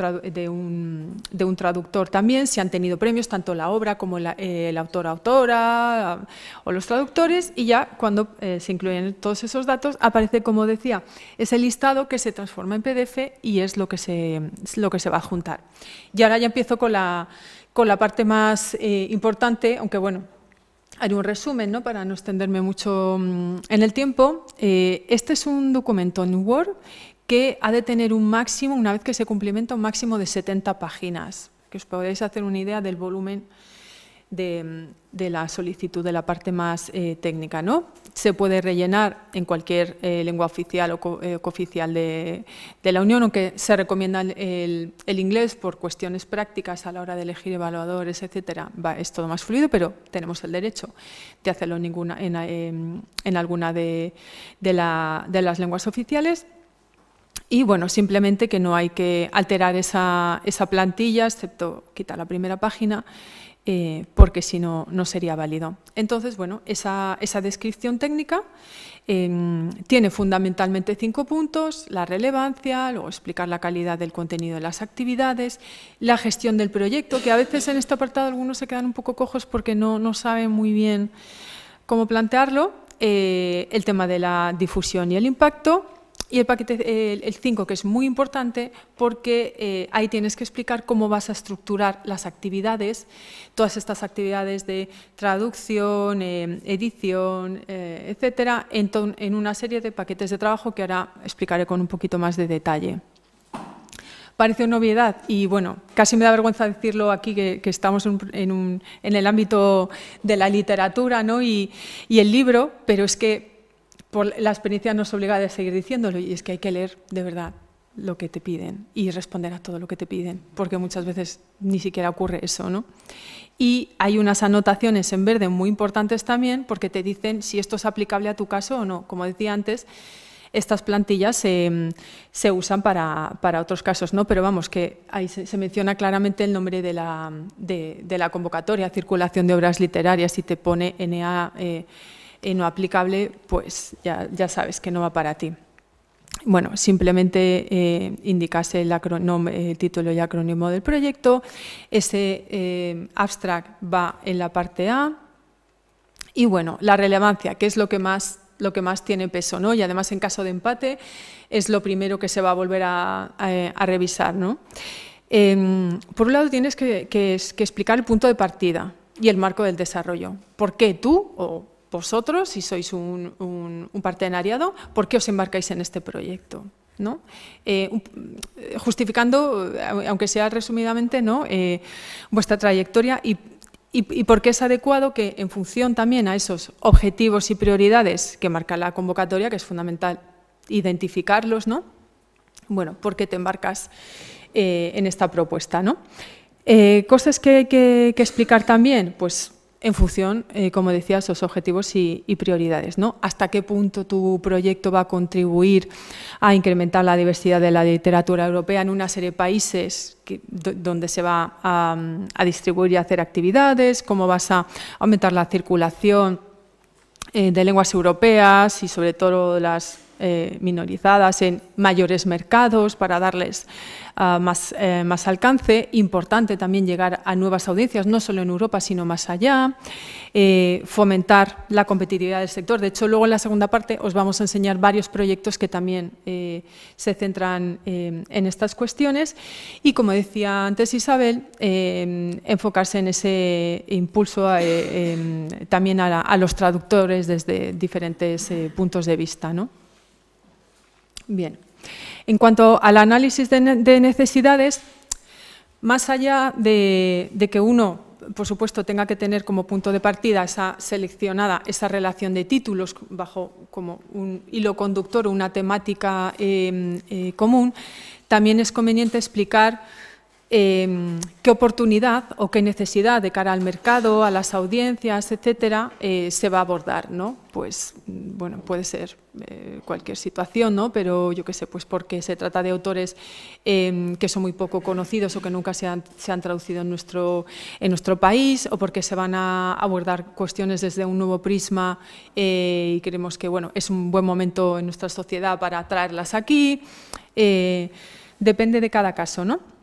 de, un, traductor también, si han tenido premios, tanto la obra como el autor, autora o los traductores, y ya cuando se incluyen todos esos datos aparece, como decía, ese listado que se transforma en PDF y es lo que se, lo que se va a juntar. Y ahora ya empiezo con la, con la parte más importante, aunque bueno, haré un resumen ¿no? para no extenderme mucho mm, en el tiempo. Eh, este es un documento en Word que ha de tener un máximo, una vez que se cumplimenta, un máximo de 70 páginas, que os podéis hacer una idea del volumen de, la solicitud de la parte más eh, técnica. ¿no? Se puede rellenar en cualquier eh, lengua oficial o eh, cooficial de, la Unión, aunque se recomienda el, inglés por cuestiones prácticas a la hora de elegir evaluadores, etc. es todo más fluido, pero tenemos el derecho de hacerlo en, ninguna, en, alguna de, las lenguas oficiales. Y bueno, simplemente que no hay que alterar esa, esa plantilla, excepto quitar la primera página, eh, porque si no, no sería válido. Entonces, bueno, esa, descripción técnica em, tiene fundamentalmente cinco puntos, la relevancia, luego explicar la calidad del contenido de las actividades, la gestión del proyecto, que a veces en este apartado algunos se quedan un poco cojos porque no, saben muy bien cómo plantearlo, eh, el tema de la difusión y el impacto, y el paquete, el 5, que es muy importante porque eh, ahí tienes que explicar cómo vas a estructurar las actividades, todas estas actividades de traducción, eh, edición, eh, etcétera, en, una serie de paquetes de trabajo que ahora explicaré con un poquito más de detalle parece una obviedad y bueno, casi me da vergüenza decirlo aquí que, estamos en, el ámbito de la literatura ¿no? y, el libro, pero es que por la experiencia nos obliga a seguir diciéndolo y es que hay que leer de verdad lo que te piden y responder a todo lo que te piden, porque muchas veces ni siquiera ocurre eso, ¿no? Y hay unas anotaciones en verde muy importantes también porque te dicen si esto es aplicable a tu caso o no. Como decía antes, estas plantillas se, usan para, otros casos, ¿no? Pero vamos, que ahí se, menciona claramente el nombre de la, de, la, convocatoria, circulación de obras literarias, y te pone NA. Eh, no aplicable, pues ya, sabes que no va para ti. Bueno, simplemente eh, indicase el, eh, título y acrónimo del proyecto. Ese eh, abstract va en la parte A. Y bueno, la relevancia, que es lo que más lo que más tiene peso, ¿no? Y además en caso de empate es lo primero que se va a volver a, revisar, ¿no? Em, por un lado tienes que, que, explicar el punto de partida y el marco del desarrollo. ¿Por qué tú o vosotros, si sois un, partenariado, ¿por qué os embarcáis en este proyecto? ¿no? Eh, justificando, eh, aunque sea resumidamente, ¿no? Eh, vuestra trayectoria y, por qué es adecuado que en función también a esos objetivos y prioridades que marca la convocatoria, que es fundamental identificarlos, ¿no? Bueno, qué te embarcas en esta propuesta, ¿no? cosas que hay que, que explicar también, pues en función, eh, como decía, de objetivos y, prioridades. ¿no? ¿Hasta qué punto tu proyecto va a contribuir a incrementar la diversidad de la literatura europea en una serie de países donde se va a, distribuir y hacer actividades? ¿Cómo vas a aumentar la circulación eh, de lenguas europeas y sobre todo las eh, minorizadas en mayores mercados para darles ah, eh, más, alcance. Importante también llegar a nuevas audiencias, no solo en Europa, sino más allá. Eh, fomentar la competitividad del sector. De hecho, luego en la segunda parte os vamos a enseñar varios proyectos que también se centran en estas cuestiones. Y como decía antes Isabel, enfocarse en ese impulso em, también a, a, los traductores desde diferentes puntos de vista. ¿no? Bien. En cuanto al análisis de, necesidades, más allá de, que uno, por supuesto, tenga que tener como punto de partida esa seleccionada, esa relación de títulos bajo como un hilo conductor o una temática em, eh, común, también es conveniente explicar Em, qué oportunidad o qué necesidad de cara al mercado, a las audiencias, etcétera, eh, se va a abordar, ¿no? Pues, mm, bueno, puede ser eh, cualquier situación, ¿no? Pero yo qué sé, pues porque se trata de autores em, que son muy poco conocidos o que nunca se han, traducido en nuestro, país o porque se van a abordar cuestiones desde un nuevo prisma eh, y creemos que, bueno, es un buen momento en nuestra sociedad para traerlas aquí. depende de cada caso, ¿no?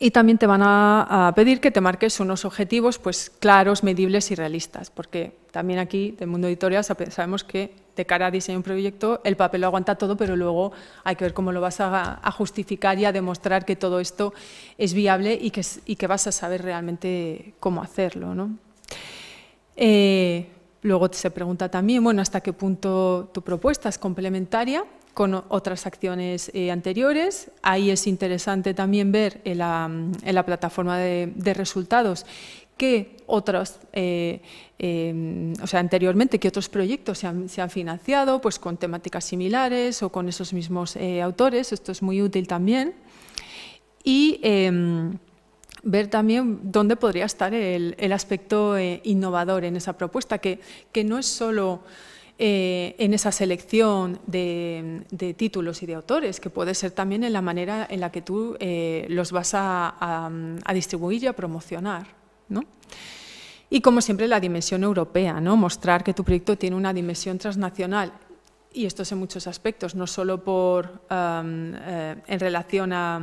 y también te van a, pedir que te marques unos objetivos pues, claros, medibles y realistas, porque también aquí del mundo editorial sabemos que de cara a diseñar un proyecto el papel lo aguanta todo, pero luego hay que ver cómo lo vas a, justificar y a demostrar que todo esto es viable y que, vas a saber realmente cómo hacerlo. Eh, luego se pregunta también, bueno, hasta qué punto tu propuesta es complementaria con otras acciones eh, anteriores. Ahí es interesante también ver en la, plataforma de, resultados que otros, eh, eh, o sea, anteriormente, que otros proyectos se han, financiado pues, con temáticas similares o con esos mismos autores. Esto es muy útil también. Y em, ver también dónde podría estar el, aspecto innovador en esa propuesta, que, que no es solo... Eh, en esa selección de, títulos y de autores, que puede ser también en la manera en la que tú eh, los vas a, distribuir y a promocionar. Y como siempre la dimensión europea, ¿no? mostrar que tu proyecto tiene una dimensión transnacional y esto es en muchos aspectos, no solo por, um, eh, en relación a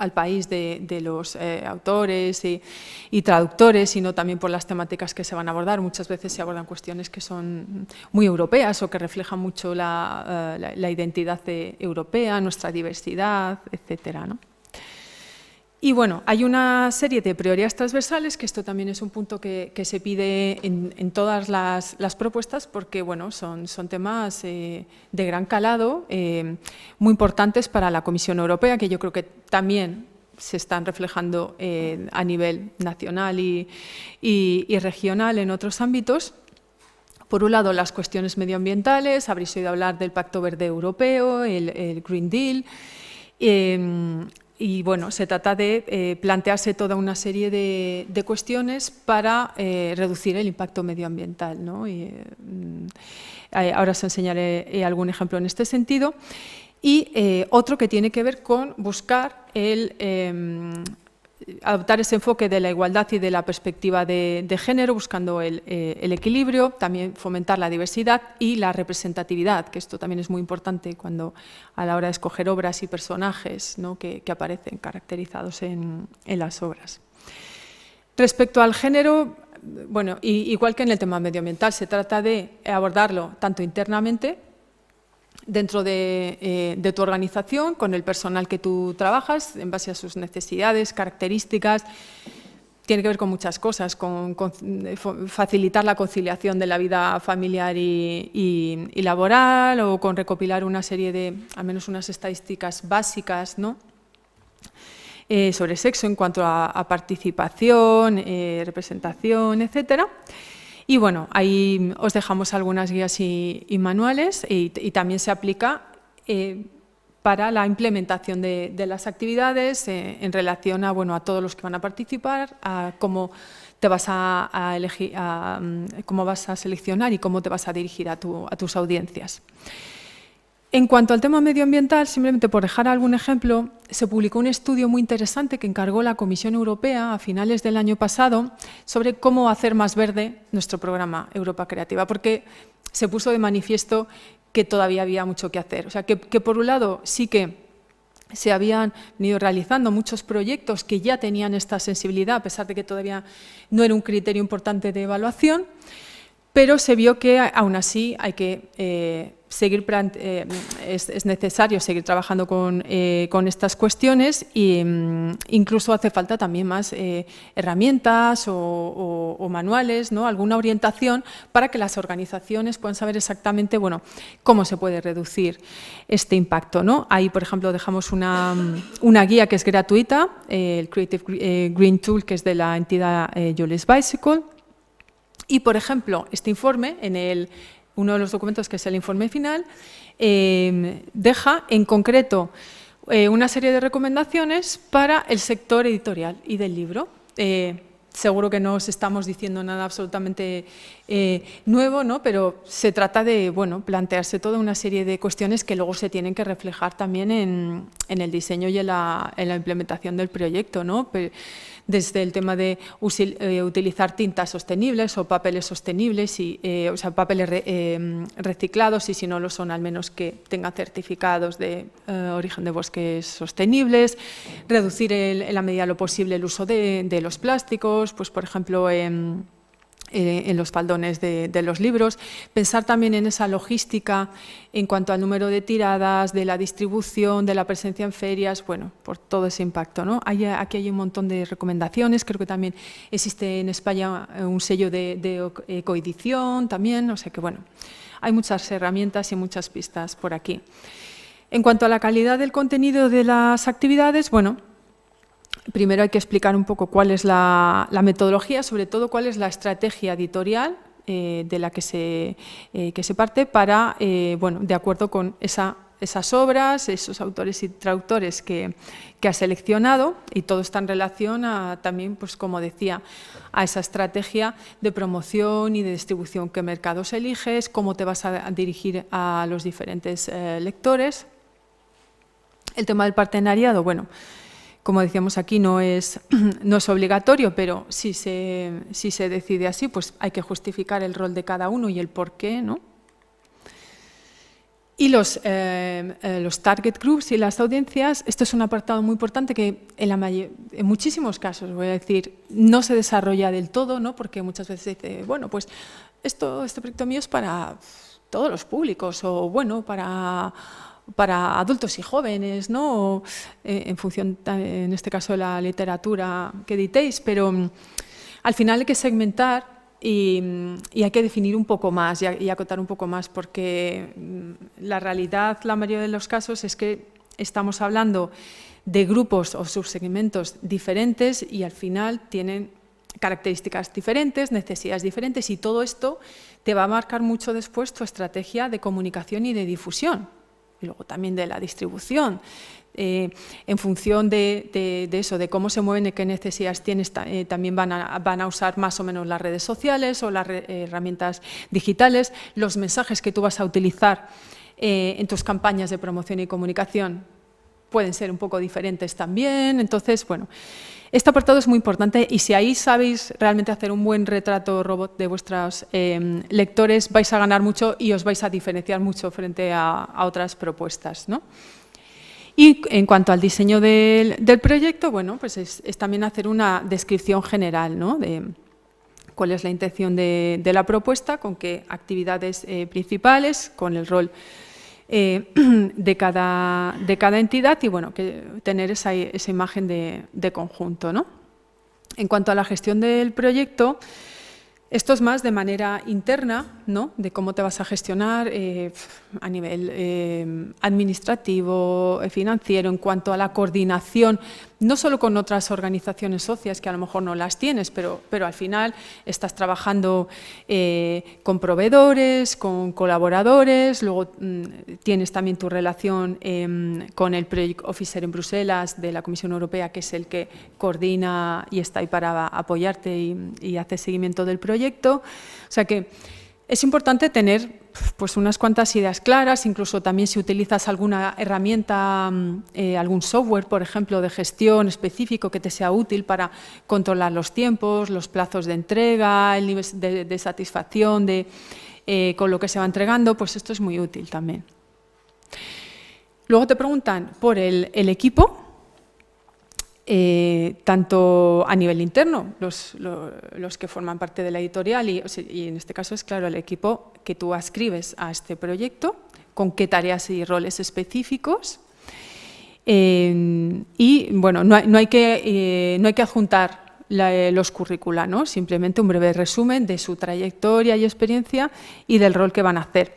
al país de, los eh, autores y, traductores, sino también por las temáticas que se van a abordar. Muchas veces se abordan cuestiones que son muy europeas o que reflejan mucho la, eh, identidad europea, nuestra diversidad, etcétera, ¿no? Y bueno, hay una serie de prioridades transversales, que esto también es un punto que, se pide en, todas las, propuestas, porque bueno, son, temas eh, de gran calado, eh, muy importantes para la Comisión Europea, que yo creo que también se están reflejando eh, a nivel nacional y, regional en otros ámbitos. Por un lado, las cuestiones medioambientales, habréis oído hablar del Pacto Verde Europeo, el, Green Deal. Em, y bueno, se trata de eh, plantearse toda una serie de, cuestiones para eh, reducir el impacto medioambiental. Mm, eh, ahora os enseñaré algún ejemplo en este sentido. Y otro que tiene que ver con buscar el, em, adoptar ese enfoque de la igualdad y de la perspectiva de, género, buscando eh, el, equilibrio, también fomentar la diversidad y la representatividad, que esto también es muy importante cuando a la hora de escoger obras y personajes ¿no? que, aparecen caracterizados en, las obras. Respecto al género, bueno, igual que en el tema medioambiental, se trata de abordarlo tanto internamente dentro eh, de, tu organización, con el personal que tú trabajas, en base a sus necesidades, características. Tiene que ver con muchas cosas, con, eh, facilitar la conciliación de la vida familiar y, laboral o con recopilar una serie de, al menos unas estadísticas básicas, ¿no? Eh, sobre sexo en cuanto a, participación, representación, etcétera. Y bueno, ahí os dejamos algunas guías y, manuales y, también se aplica eh, para la implementación de, las actividades eh, en relación a, bueno, a todos los que van a participar, a cómo te vas a, elegir, mm, cómo vas a seleccionar y cómo te vas a dirigir a tus audiencias. En cuanto al tema medioambiental, simplemente por dejar algún ejemplo, se publicó un estudio muy interesante que encargó la Comisión Europea a finales del año pasado sobre cómo hacer más verde nuestro programa Europa Creativa, porque se puso de manifiesto que todavía había mucho que hacer. O sea, que, por un lado sí que se habían ido realizando muchos proyectos que ya tenían esta sensibilidad, a pesar de que todavía no era un criterio importante de evaluación, pero se vio que aún así hay que eh, seguir eh, es, necesario seguir trabajando con, eh, estas cuestiones e incluso hace falta también más eh, herramientas o, manuales, ¿no? alguna orientación para que las organizaciones puedan saber exactamente bueno, cómo se puede reducir este impacto. ¿no? Ahí, por ejemplo, dejamos una, mm, guía que es gratuita, el Creative Green Tool, que es de la entidad Jules Bicycle. Y, por ejemplo, este informe en el uno de los documentos que es el informe final, em, deja en concreto eh, una serie de recomendaciones para el sector editorial y del libro. Eh, seguro que no os estamos diciendo nada absolutamente eh, nuevo, ¿no? pero se trata de bueno, plantearse toda una serie de cuestiones que luego se tienen que reflejar también en, el diseño y en la, implementación del proyecto. ¿no? desde el tema de eh, utilizar tintas sostenibles o papeles sostenibles, y, eh, o sea, papeles em, reciclados y si no lo son, al menos que tengan certificados de eh, origen de bosques sostenibles, reducir en la medida de lo posible el uso de, de los plásticos, pues por ejemplo... Em, eh, en los faldones de, los libros, pensar también en esa logística en cuanto al número de tiradas, de la distribución, de la presencia en ferias, bueno, por todo ese impacto. ¿no? aquí hay un montón de recomendaciones, creo que también existe en España eh, un sello de, de e-, coedición también, o sea que bueno, hay muchas herramientas y muchas pistas por aquí. En cuanto a la calidad del contenido de las actividades, bueno, primero hay que explicar un poco cuál es la, metodología, sobre todo cuál es la estrategia editorial eh, de la que se, eh, se parte para, eh, bueno, de acuerdo con esas obras, esos autores y traductores que, has ha seleccionado y todo está en relación a, también, pues como decía, a esa estrategia de promoción y de distribución, qué mercados eliges, cómo te vas a dirigir a los diferentes lectores. El tema del partenariado, bueno, como decíamos aquí, no es, no es obligatorio, pero si se, si se decide así, pues hay que justificar el rol de cada uno y el por qué, ¿no? Y los, eh, eh, los target groups y las audiencias, esto es un apartado muy importante que en, la en muchísimos casos, voy a decir, no se desarrolla del todo, ¿no? porque muchas veces se dice, bueno, pues esto, este proyecto mío es para todos los públicos, o bueno, para para adultos y jóvenes, ¿no? Eh, en función, eh, en este caso, de la literatura que editéis, pero mm, al final hay que segmentar y, mm, y, hay que definir un poco más y, acotar un poco más, porque mm, la realidad, la mayoría de los casos, es que estamos hablando de grupos o subsegmentos diferentes y al final tienen características diferentes, necesidades diferentes y todo esto te va a marcar mucho después tu estrategia de comunicación y de difusión y luego también de la distribución. Eh, en función de, eso, de cómo se mueven de qué necesidades tienes, eh, también van a, usar más o menos las redes sociales o las herramientas digitales, los mensajes que tú vas a utilizar eh, en tus campañas de promoción y comunicación pueden ser un poco diferentes también, entonces, bueno... Este apartado es muy importante y si ahí sabéis realmente hacer un buen retrato robot de vuestros em, lectores, vais a ganar mucho y os vais a diferenciar mucho frente a, otras propuestas. Y en cuanto al diseño del, proyecto, bueno, pues es, también hacer una descripción general de cuál es la intención de, la propuesta, con qué actividades eh, principales, con el rol eh, de, cada, de, cada, entidad y bueno, que tener esa, imagen de, conjunto. ¿no? En cuanto a la gestión del proyecto, esto es más de manera interna, ¿no? de cómo te vas a gestionar. Eh, a nivel eh, administrativo, eh, financiero, en cuanto a la coordinación, no solo con otras organizaciones socias, que a lo mejor no las tienes, pero, pero al final estás trabajando eh, con proveedores, con colaboradores, luego mm, tienes también tu relación em, con el Project Officer en Bruselas de la Comisión Europea, que es el que coordina y está ahí para apoyarte y, y hace seguimiento del proyecto. O sea que es importante tener pues, unas cuantas ideas claras, incluso también si utilizas alguna herramienta, mm, eh, algún software, por ejemplo, de gestión específico que te sea útil para controlar los tiempos, los plazos de entrega, el nivel de, satisfacción de, eh, con lo que se va entregando, pues esto es muy útil también. Luego te preguntan por el equipo, eh, tanto a nivel interno, los, que forman parte de la editorial y, en este caso es claro el equipo que tú ascribes a este proyecto, con qué tareas y roles específicos. Eh, y bueno, no hay, que, eh, no hay que adjuntar los currícula, simplemente un breve resumen de su trayectoria y experiencia y del rol que van a hacer.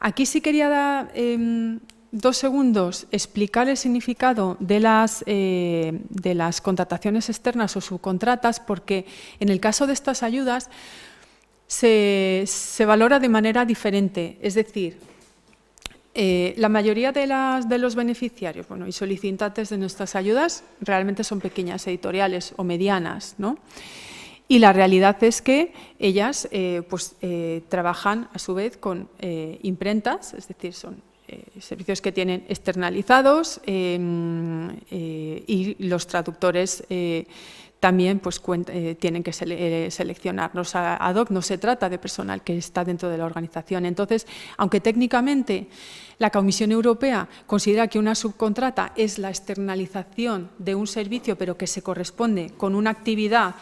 Aquí sí quería dar... Em, dos segundos explicar el significado eh, de las, contrataciones externas o subcontratas, porque en el caso de estas ayudas se, valora de manera diferente. Es decir, eh, la mayoría de, los beneficiarios bueno, y solicitantes de nuestras ayudas realmente son pequeñas editoriales o medianas, ¿no? Y la realidad es que ellas eh, pues, trabajan a su vez con imprentas, es decir, son eh, servicios que tienen externalizados em, eh, y los traductores eh, también pues, tienen que sele seleccionarnos ad hoc. No se trata de personal que está dentro de la organización. Entonces, aunque técnicamente la Comisión Europea considera que una subcontrata es la externalización de un servicio, pero que se corresponde con una actividad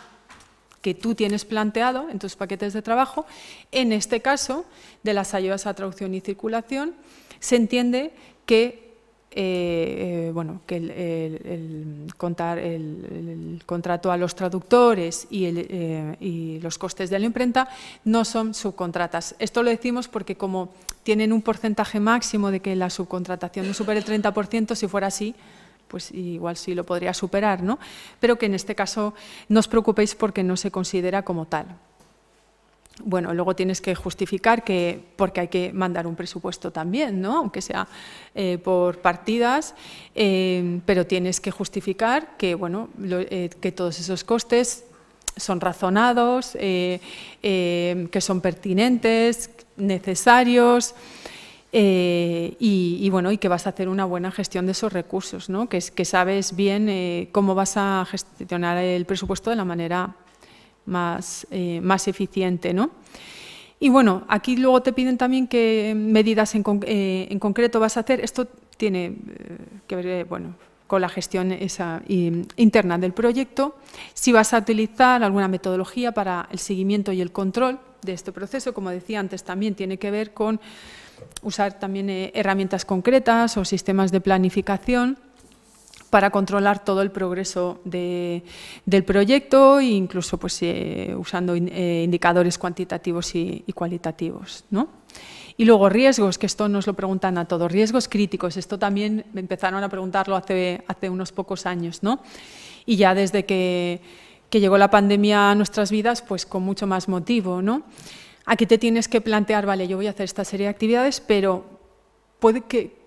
que tú tienes planteado en tus paquetes de trabajo, en este caso de las ayudas a traducción y circulación, se entiende que eh, eh, que el, contrato a los traductores eh, y, los costes de la imprenta no son subcontratas. Esto lo decimos porque como tienen un porcentaje máximo de que la subcontratación no supere el 30%, si fuera así, pues igual sí lo podría superar, Pero que en este caso no os preocupéis porque no se considera como tal bueno, luego tienes que justificar que porque hay que mandar un presupuesto también, ¿no? aunque sea eh, por partidas, eh, pero tienes que justificar que, eh, que todos esos costes son razonados, que son pertinentes, necesarios. y, bueno, y que vas a hacer una buena gestión de esos recursos, ¿no? que, sabes bien cómo vas a gestionar el presupuesto de la manera más, eh, más eficiente. Y bueno, aquí luego te piden también qué medidas en, eh, concreto vas a hacer. Esto tiene eh, que ver bueno, con la gestión interna del proyecto. Si vas a utilizar alguna metodología para el seguimiento y el control de este proceso, como decía antes, también tiene que ver con usar también herramientas concretas o sistemas de planificación para controlar todo el progreso del proyecto incluso pues, eh, usando eh, indicadores cuantitativos y, cualitativos. Y luego riesgos, que esto nos lo preguntan a todos, riesgos críticos, esto también me empezaron a preguntarlo hace, unos pocos años. ¿no? Y ya desde que, que, llegó la pandemia a nuestras vidas, pues con mucho más motivo. ¿no? Aquí te tienes que plantear, vale, yo voy a hacer esta serie de actividades, pero puede que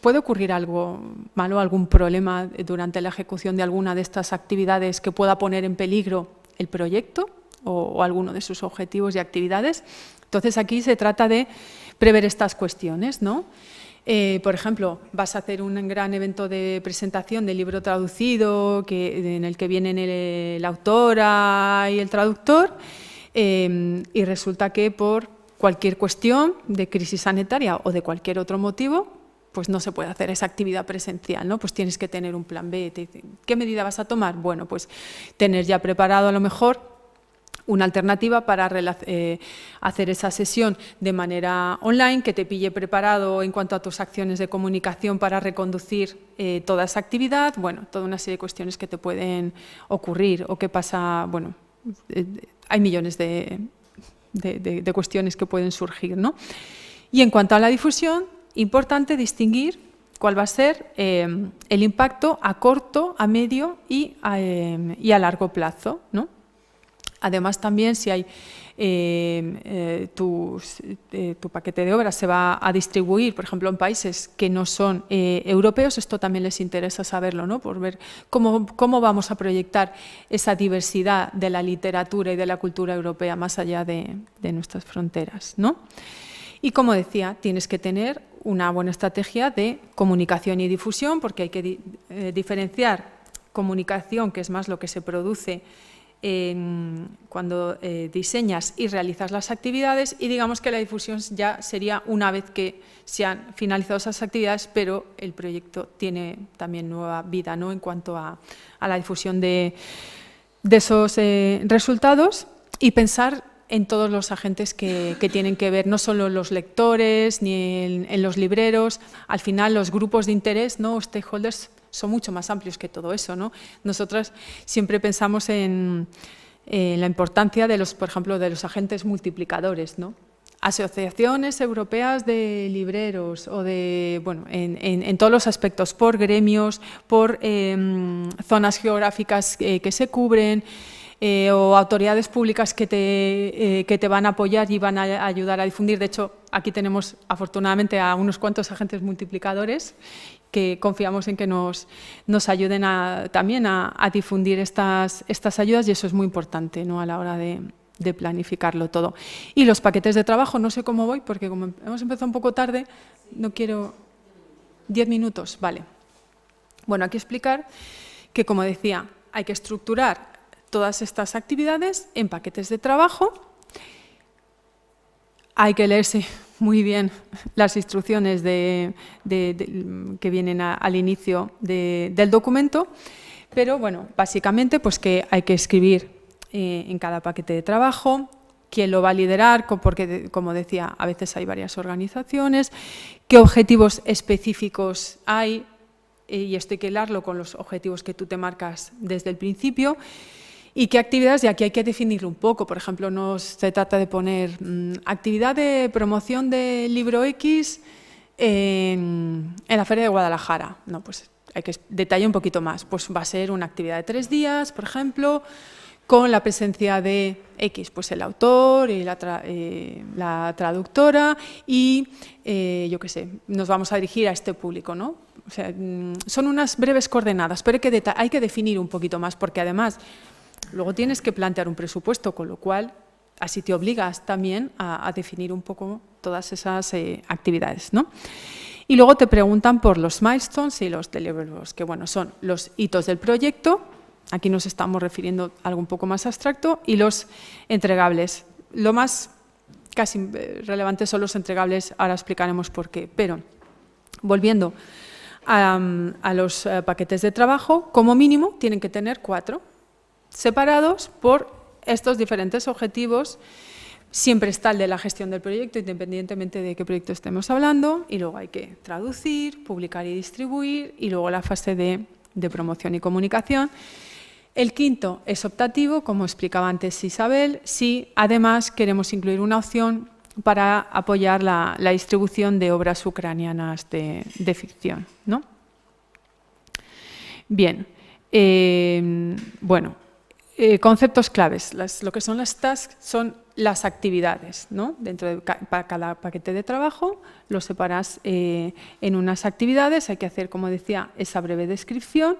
puede ocurrir algo malo, algún problema durante la ejecución de alguna de estas actividades que pueda poner en peligro el proyecto o, alguno de sus objetivos y actividades. Entonces aquí se trata de prever estas cuestiones, ¿no? Eh, por ejemplo, vas a hacer un gran evento de presentación del libro traducido, en el que vienen la autora y el traductor, em, y resulta que por cualquier cuestión de crisis sanitaria o de cualquier otro motivo, pues no se puede hacer esa actividad presencial, ¿no? Pues tienes que tener un plan B. ¿Qué medida vas a tomar? Bueno, pues tener ya preparado a lo mejor una alternativa para eh, hacer esa sesión de manera online, que te pille preparado en cuanto a tus acciones de comunicación para reconducir eh, toda esa actividad, bueno, toda una serie de cuestiones que te pueden ocurrir o qué pasa, bueno, eh, hay millones de, de, cuestiones que pueden surgir, ¿no? Y en cuanto a la difusión, importante distinguir cuál va a ser em, el impacto a corto, a medio y a, em, largo plazo. Además, también si hay em, eh, eh, tu, paquete de obras se va a distribuir, por ejemplo, en países que no son eh, europeos, esto también les interesa saberlo, por ver cómo, vamos a proyectar esa diversidad de la literatura y de la cultura europea más allá de, nuestras fronteras. Y como decía, tienes que tener una buena estrategia de comunicación y difusión, porque hay que eh, diferenciar comunicación, que es más lo que se produce cuando eh, diseñas y realizas las actividades, y digamos que la difusión ya sería una vez que se han finalizado esas actividades, pero el proyecto tiene también nueva vida ¿no? en cuanto a, la difusión de, de esos eh, resultados y pensar en todos los agentes que, tienen que ver, no solo los lectores ni en, los libreros, al final los grupos de interés, ¿no? stakeholders, son mucho más amplios que todo eso. ¿no? Nosotras siempre pensamos en, la importancia de los, por ejemplo, de los agentes multiplicadores, ¿no? asociaciones europeas de libreros o de, bueno, en, en, todos los aspectos, por gremios, por em, zonas geográficas eh, que se cubren, eh, o autoridades públicas que te, eh, que te van a apoyar y van a ayudar a difundir. De hecho, aquí tenemos afortunadamente a unos cuantos agentes multiplicadores que confiamos en que nos, ayuden a, también a, difundir estas, estas ayudas y eso es muy importante ¿no? a la hora de, planificarlo todo. Y los paquetes de trabajo, no sé cómo voy, porque como hemos empezado un poco tarde, no quiero... Diez minutos, vale. Bueno, hay que explicar que, como decía, hay que estructurar todas estas actividades en paquetes de trabajo. Hay que leerse muy bien las instrucciones que vienen al inicio del documento, pero bueno, básicamente pues que hay que escribir eh, en cada paquete de trabajo, quién lo va a liderar, porque como decía, a veces hay varias organizaciones, qué objetivos específicos hay, eh, y esto hay que hilarlo con los objetivos que tú te marcas desde el principio. ¿Y qué actividades? Y aquí hay que definirlo un poco. Por ejemplo, no se trata de poner mm, actividad de promoción del libro X en, la Feria de Guadalajara. No, pues hay que detallar un poquito más. Pues va a ser una actividad de tres días, por ejemplo, con la presencia de X, pues el autor y la, eh, traductora y eh, yo qué sé, nos vamos a dirigir a este público, ¿no? Mm, son unas breves coordenadas, pero hay que definir un poquito más porque además Luego tienes que plantear un presupuesto, con lo cual así te obligas también a, definir un poco todas esas eh, actividades. Y luego te preguntan por los milestones y los deliverables, que bueno, son los hitos del proyecto, aquí nos estamos refiriendo a algo un poco más abstracto, y los entregables. Lo más casi eh, relevante son los entregables, ahora explicaremos por qué, pero volviendo a los eh, paquetes de trabajo, como mínimo tienen que tener cuatro, separados por estos diferentes objetivos. Siempre está el de la gestión del proyecto, independientemente de qué proyecto estemos hablando, y luego hay que traducir, publicar y distribuir, y luego la fase de, promoción y comunicación. El quinto es optativo, como explicaba antes Isabel, si además queremos incluir una opción para apoyar la, distribución de obras ucranianas de, ficción. ¿no? Bien, eh, bueno, eh, conceptos claves. lo que son las tasks son las actividades. ¿no? Dentro de para cada paquete de trabajo lo separas eh, en unas actividades. Hay que hacer, como decía, esa breve descripción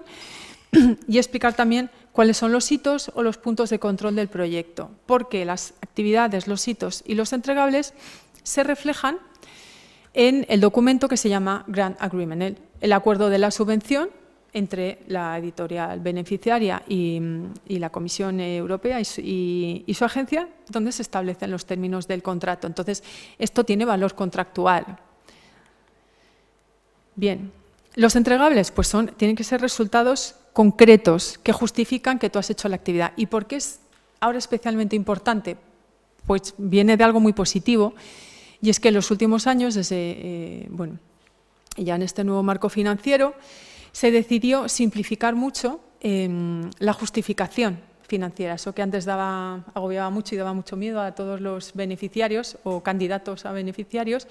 y explicar también cuáles son los hitos o los puntos de control del proyecto. Porque las actividades, los hitos y los entregables se reflejan en el documento que se llama Grant Agreement, el acuerdo de la subvención entre la editorial beneficiaria y, la Comisión Europea y su, agencia, donde se establecen los términos del contrato. Entonces, esto tiene valor contractual. Bien, los entregables pues tienen que ser resultados concretos que justifican que tú has hecho la actividad. ¿Y por qué es ahora especialmente importante? Pues viene de algo muy positivo, y es que en los últimos años, eh, ya en este nuevo marco financiero, se decidió simplificar mucho em, la justificación financiera, eso que antes agobiaba mucho y daba mucho miedo a todos los beneficiarios o candidatos a beneficiarios.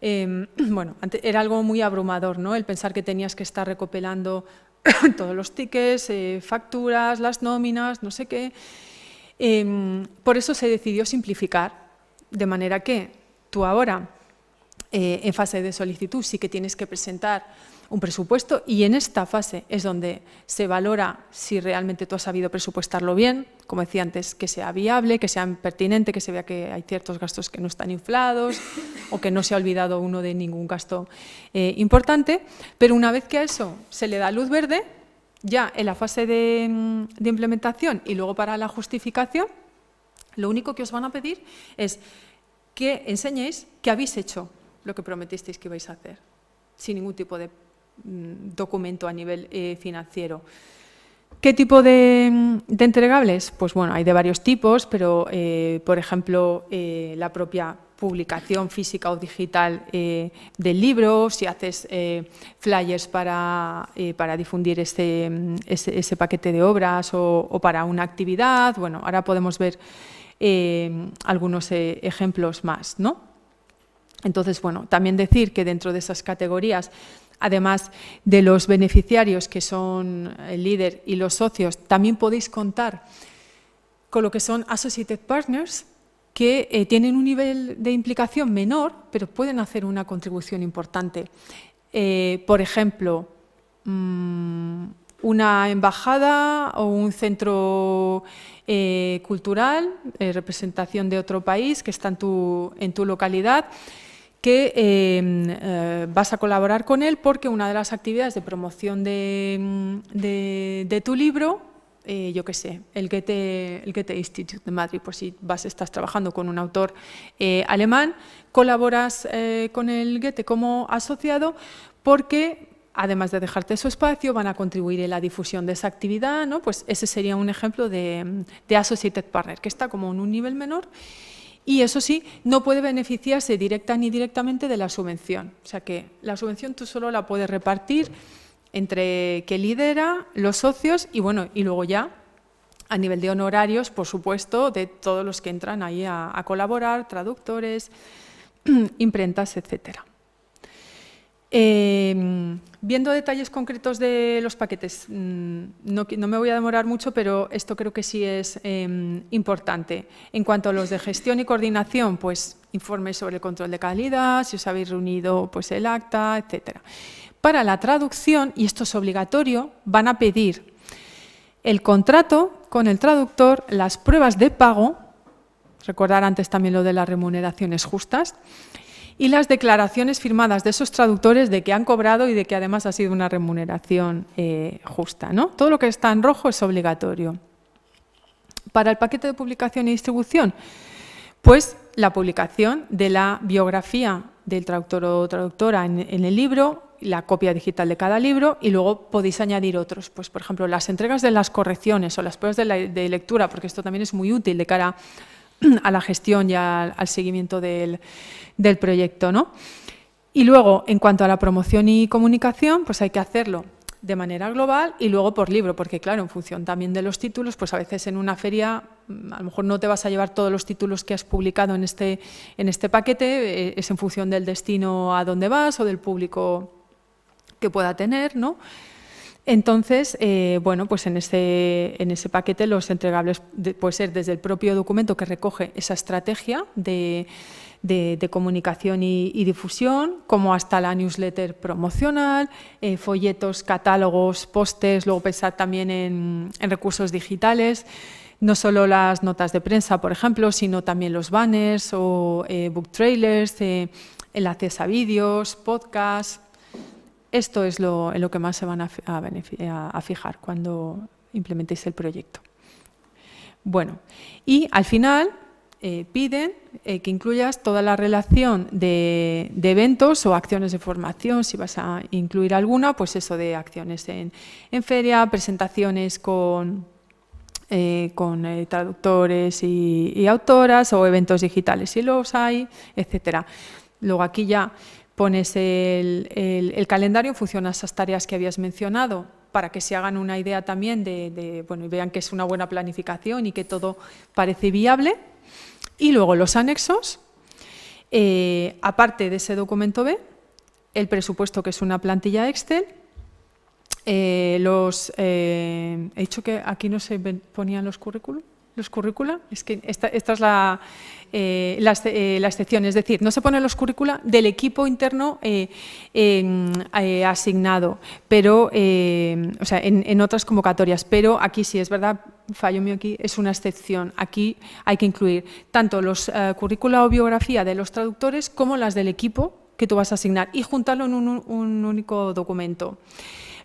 Em, bueno, era algo muy abrumador, ¿no? El pensar que tenías que estar recopilando todos los tickets, eh, facturas, las nóminas, no sé qué. Em, por eso se decidió simplificar, de manera que tú ahora, eh, en fase de solicitud, sí que tienes que presentar un presupuesto y en esta fase es donde se valora si realmente tú has sabido presupuestarlo bien, como decía antes, que sea viable, que sea pertinente, que se vea que hay ciertos gastos que no están inflados o que no se ha olvidado uno de ningún gasto eh, importante, pero una vez que a eso se le da luz verde, ya en la fase de, mm, de implementación y luego para la justificación, lo único que os van a pedir es que enseñéis que habéis hecho lo que prometisteis que ibais a hacer, sin ningún tipo de Mm, documento a nivel eh, financiero. ¿Qué tipo mm, de, entregables? Pues bueno, hay de varios tipos, pero eh, por ejemplo, eh, la propia publicación física o digital del libro, si haces flyers para, para difundir este, mm, ese, paquete de obras o, para una actividad. Bueno, ahora podemos ver algunos ejemplos más, Entonces, bueno, también decir que dentro de esas categorías Además de los beneficiarios, que son el líder y los socios, también podéis contar con lo que son Associated Partners, que eh, tienen un nivel de implicación menor, pero pueden hacer una contribución importante. Eh, por ejemplo, mm, una embajada o un centro eh, cultural, representación de otro país que está tu, en tu localidad, que em, eh, vas a colaborar con él porque una de las actividades de promoción de, mm, tu libro, eh, yo qué sé, el Goethe, el Institute de Madrid, por si vas, estás trabajando con un autor eh, alemán, colaboras con el Goethe como asociado porque, además de dejarte su espacio, van a contribuir en la difusión de esa actividad, ¿no? pues ese sería un ejemplo de, de Associated Partner, que está como en un nivel menor y eso sí, no puede beneficiarse directa ni directamente de la subvención. O sea que la subvención tú solo la puedes repartir entre que lidera, los socios y bueno, y luego ya a nivel de honorarios, por supuesto, de todos los que entran ahí a, a colaborar, traductores, imprentas, etcétera. Em, viendo detalles concretos de los paquetes, mm, no, me voy a demorar mucho, pero esto creo que sí es em, importante. En cuanto a los de gestión y coordinación, pues informes sobre el control de calidad, si os habéis reunido pues, el acta, etcétera. Para la traducción, y esto es obligatorio, van a pedir el contrato con el traductor, las pruebas de pago, recordar antes también lo de las remuneraciones justas, y las declaraciones firmadas de esos traductores de que han cobrado y de que además ha sido una remuneración eh, justa. ¿no? Todo lo que está en rojo es obligatorio. Para el paquete de publicación y distribución, pues la publicación de la biografía del traductor o traductora en, el libro, la copia digital de cada libro y luego podéis añadir otros, pues por ejemplo las entregas de las correcciones o las pruebas de, de lectura, porque esto también es muy útil de cara a a la gestión y al, seguimiento del, proyecto. ¿no? Y luego, en cuanto a la promoción y comunicación, pues hay que hacerlo de manera global y luego por libro, porque claro, en función también de los títulos, pues a veces en una feria mm, a lo mejor no te vas a llevar todos los títulos que has publicado en este, en este paquete, eh, es en función del destino a donde vas o del público que pueda tener, ¿no? Entonces, eh, bueno, pues en ese, en ese paquete los entregables puede ser desde el propio documento que recoge esa estrategia de, comunicación y, difusión, como hasta la newsletter promocional, eh, folletos, catálogos, postes, luego pensar también en, recursos digitales no solo las notas de prensa, por ejemplo, sino también los banners o eh, book trailers, enlaces a vídeos, podcasts, esto es lo, en lo que más se van a, fijar cuando implementéis el proyecto. Bueno, y al final eh, piden eh, que incluyas toda la relación de, eventos o acciones de formación, si vas a incluir alguna, pues eso de acciones en, feria, presentaciones con, eh, con traductores y, autoras o eventos digitales si los hay, etcétera. Luego aquí ya pones el, calendario en función a esas tareas que habías mencionado para que se hagan una idea también de, bueno, y vean que es una buena planificación y que todo parece viable. Y luego los anexos, eh, aparte de ese documento B, el presupuesto que es una plantilla Excel, eh, los, eh, he dicho que aquí no se ponían los currículums los currícula, es que esta, es la, eh, eh, la, excepción, es decir, no se ponen los currícula del equipo interno eh, asignado, pero, o sea, en, otras convocatorias, pero aquí sí, es verdad, fallo mío aquí, es una excepción, aquí hay que incluir tanto los currícula o biografía de los traductores como las del equipo que tú vas a asignar y juntarlo en un único documento.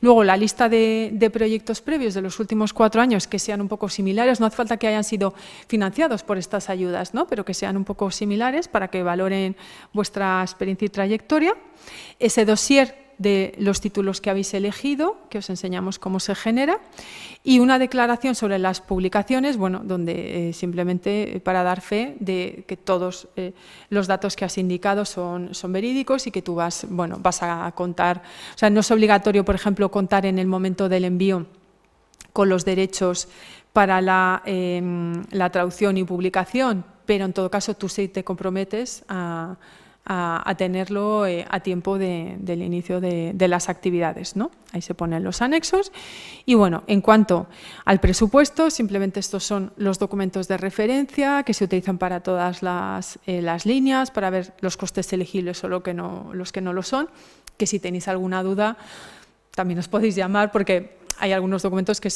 Luego, la lista de, proyectos previos de los últimos cuatro años que sean un poco similares, no hace falta que hayan sido financiados por estas ayudas, ¿no? pero que sean un poco similares para que valoren vuestra experiencia y trayectoria. Ese dossier de los títulos que habéis elegido, que os enseñamos cómo se genera, y una declaración sobre las publicaciones, bueno, donde eh, simplemente eh, para dar fe de que todos eh, los datos que has indicado son, son verídicos y que tú vas, bueno, vas a contar, o sea, no es obligatorio, por ejemplo, contar en el momento del envío con los derechos para la, em, la traducción y publicación, pero en todo caso tú sí te comprometes a a, tenerlo eh, a tiempo del inicio de, las actividades. ¿no? Ahí se ponen los anexos. Y bueno, en cuanto al presupuesto, simplemente estos son los documentos de referencia que se utilizan para todas eh, las, líneas, para ver los costes elegibles o lo que no, los que no lo son, que si tenéis alguna duda también os podéis llamar porque hay algunos documentos que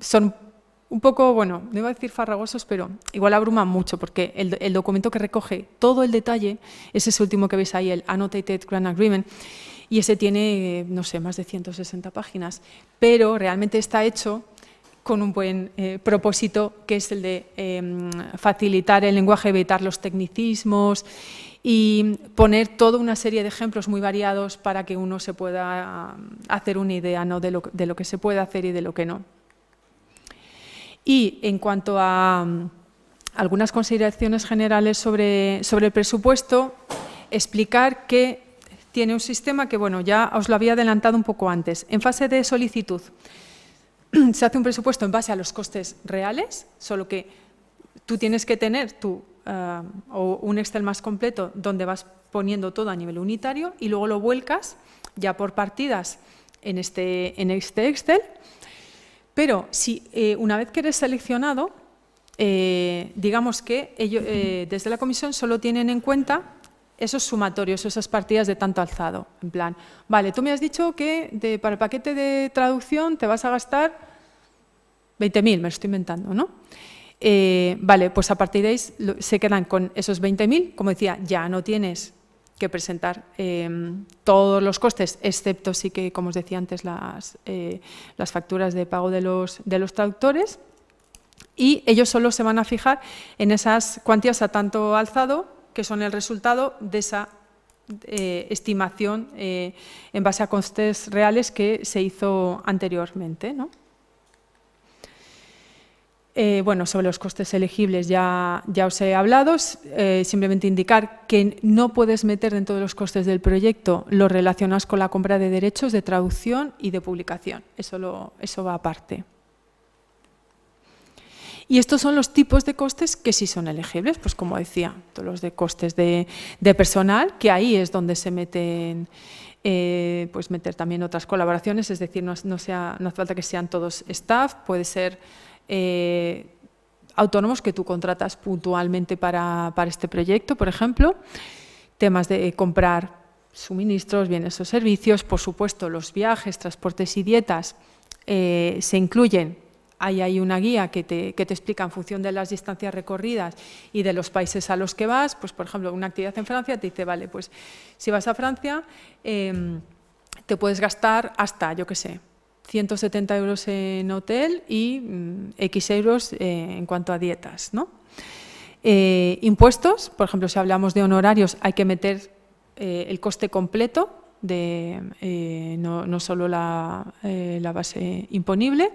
son un poco, bueno, no iba a decir farragosos, pero igual abruma mucho, porque el, documento que recoge todo el detalle es ese último que veis ahí, el Annotated Grant Agreement, y ese tiene, no sé, más de 160 páginas, pero realmente está hecho con un buen eh, propósito, que es el de em, facilitar el lenguaje, evitar los tecnicismos y poner toda una serie de ejemplos muy variados para que uno se pueda hacer una idea de lo que se puede hacer y de lo que no. Y en cuanto a mm, algunas consideraciones generales sobre, el presupuesto, explicar que tiene un sistema que, bueno, ya os lo había adelantado un poco antes. En fase de solicitud, se hace un presupuesto en base a los costes reales, solo que tú tienes que tener eh, un Excel más completo donde vas poniendo todo a nivel unitario y luego lo vuelcas ya por partidas en este, este Excel pero si eh, una vez que eres seleccionado, eh, digamos que eh, desde la comisión solo tienen en cuenta esos sumatorios, esas partidas de tanto alzado. En plan, vale, tú me has dicho que para el paquete de traducción te vas a gastar 20.000, me lo estoy inventando, ¿no? vale, pues a partir de ahí se quedan con esos 20.000, como decía, ya no tienes que presentar em, todos los costes, excepto sí que, como os decía antes, las, eh, las facturas de pago de los, de los traductores. Y ellos solo se van a fijar en esas cuantías a tanto alzado, que son el resultado de esa eh, estimación eh, en base a costes reales que se hizo anteriormente. ¿no? Eh, bueno, sobre los costes elegibles ya, ya os he hablado, eh, simplemente indicar que no puedes meter dentro de los costes del proyecto los relacionados con la compra de derechos de traducción y de publicación, eso, eso va aparte. Y estos son los tipos de costes que sí son elegibles, pues como decía, todos los de costes de, personal, que ahí es donde se meten eh, pues meter también otras colaboraciones, es decir, no, no hace falta que sean todos staff, puede ser eh, autónomos que tú contratas puntualmente para, este proyecto, por ejemplo, temas de comprar suministros, bienes o servicios, por supuesto los viajes, transportes y dietas eh, se incluyen. Ahí hay una guía que te, explica en función de las distancias recorridas y de los países a los que vas, pues por ejemplo, una actividad en Francia te dice, vale, pues si vas a Francia em, te puedes gastar hasta, yo qué sé, 170 euros en hotel y mm, X euros eh, en cuanto a dietas. Eh, impuestos, por ejemplo, si hablamos de honorarios, hay que meter eh, el coste completo, de, no, solo la base imponible.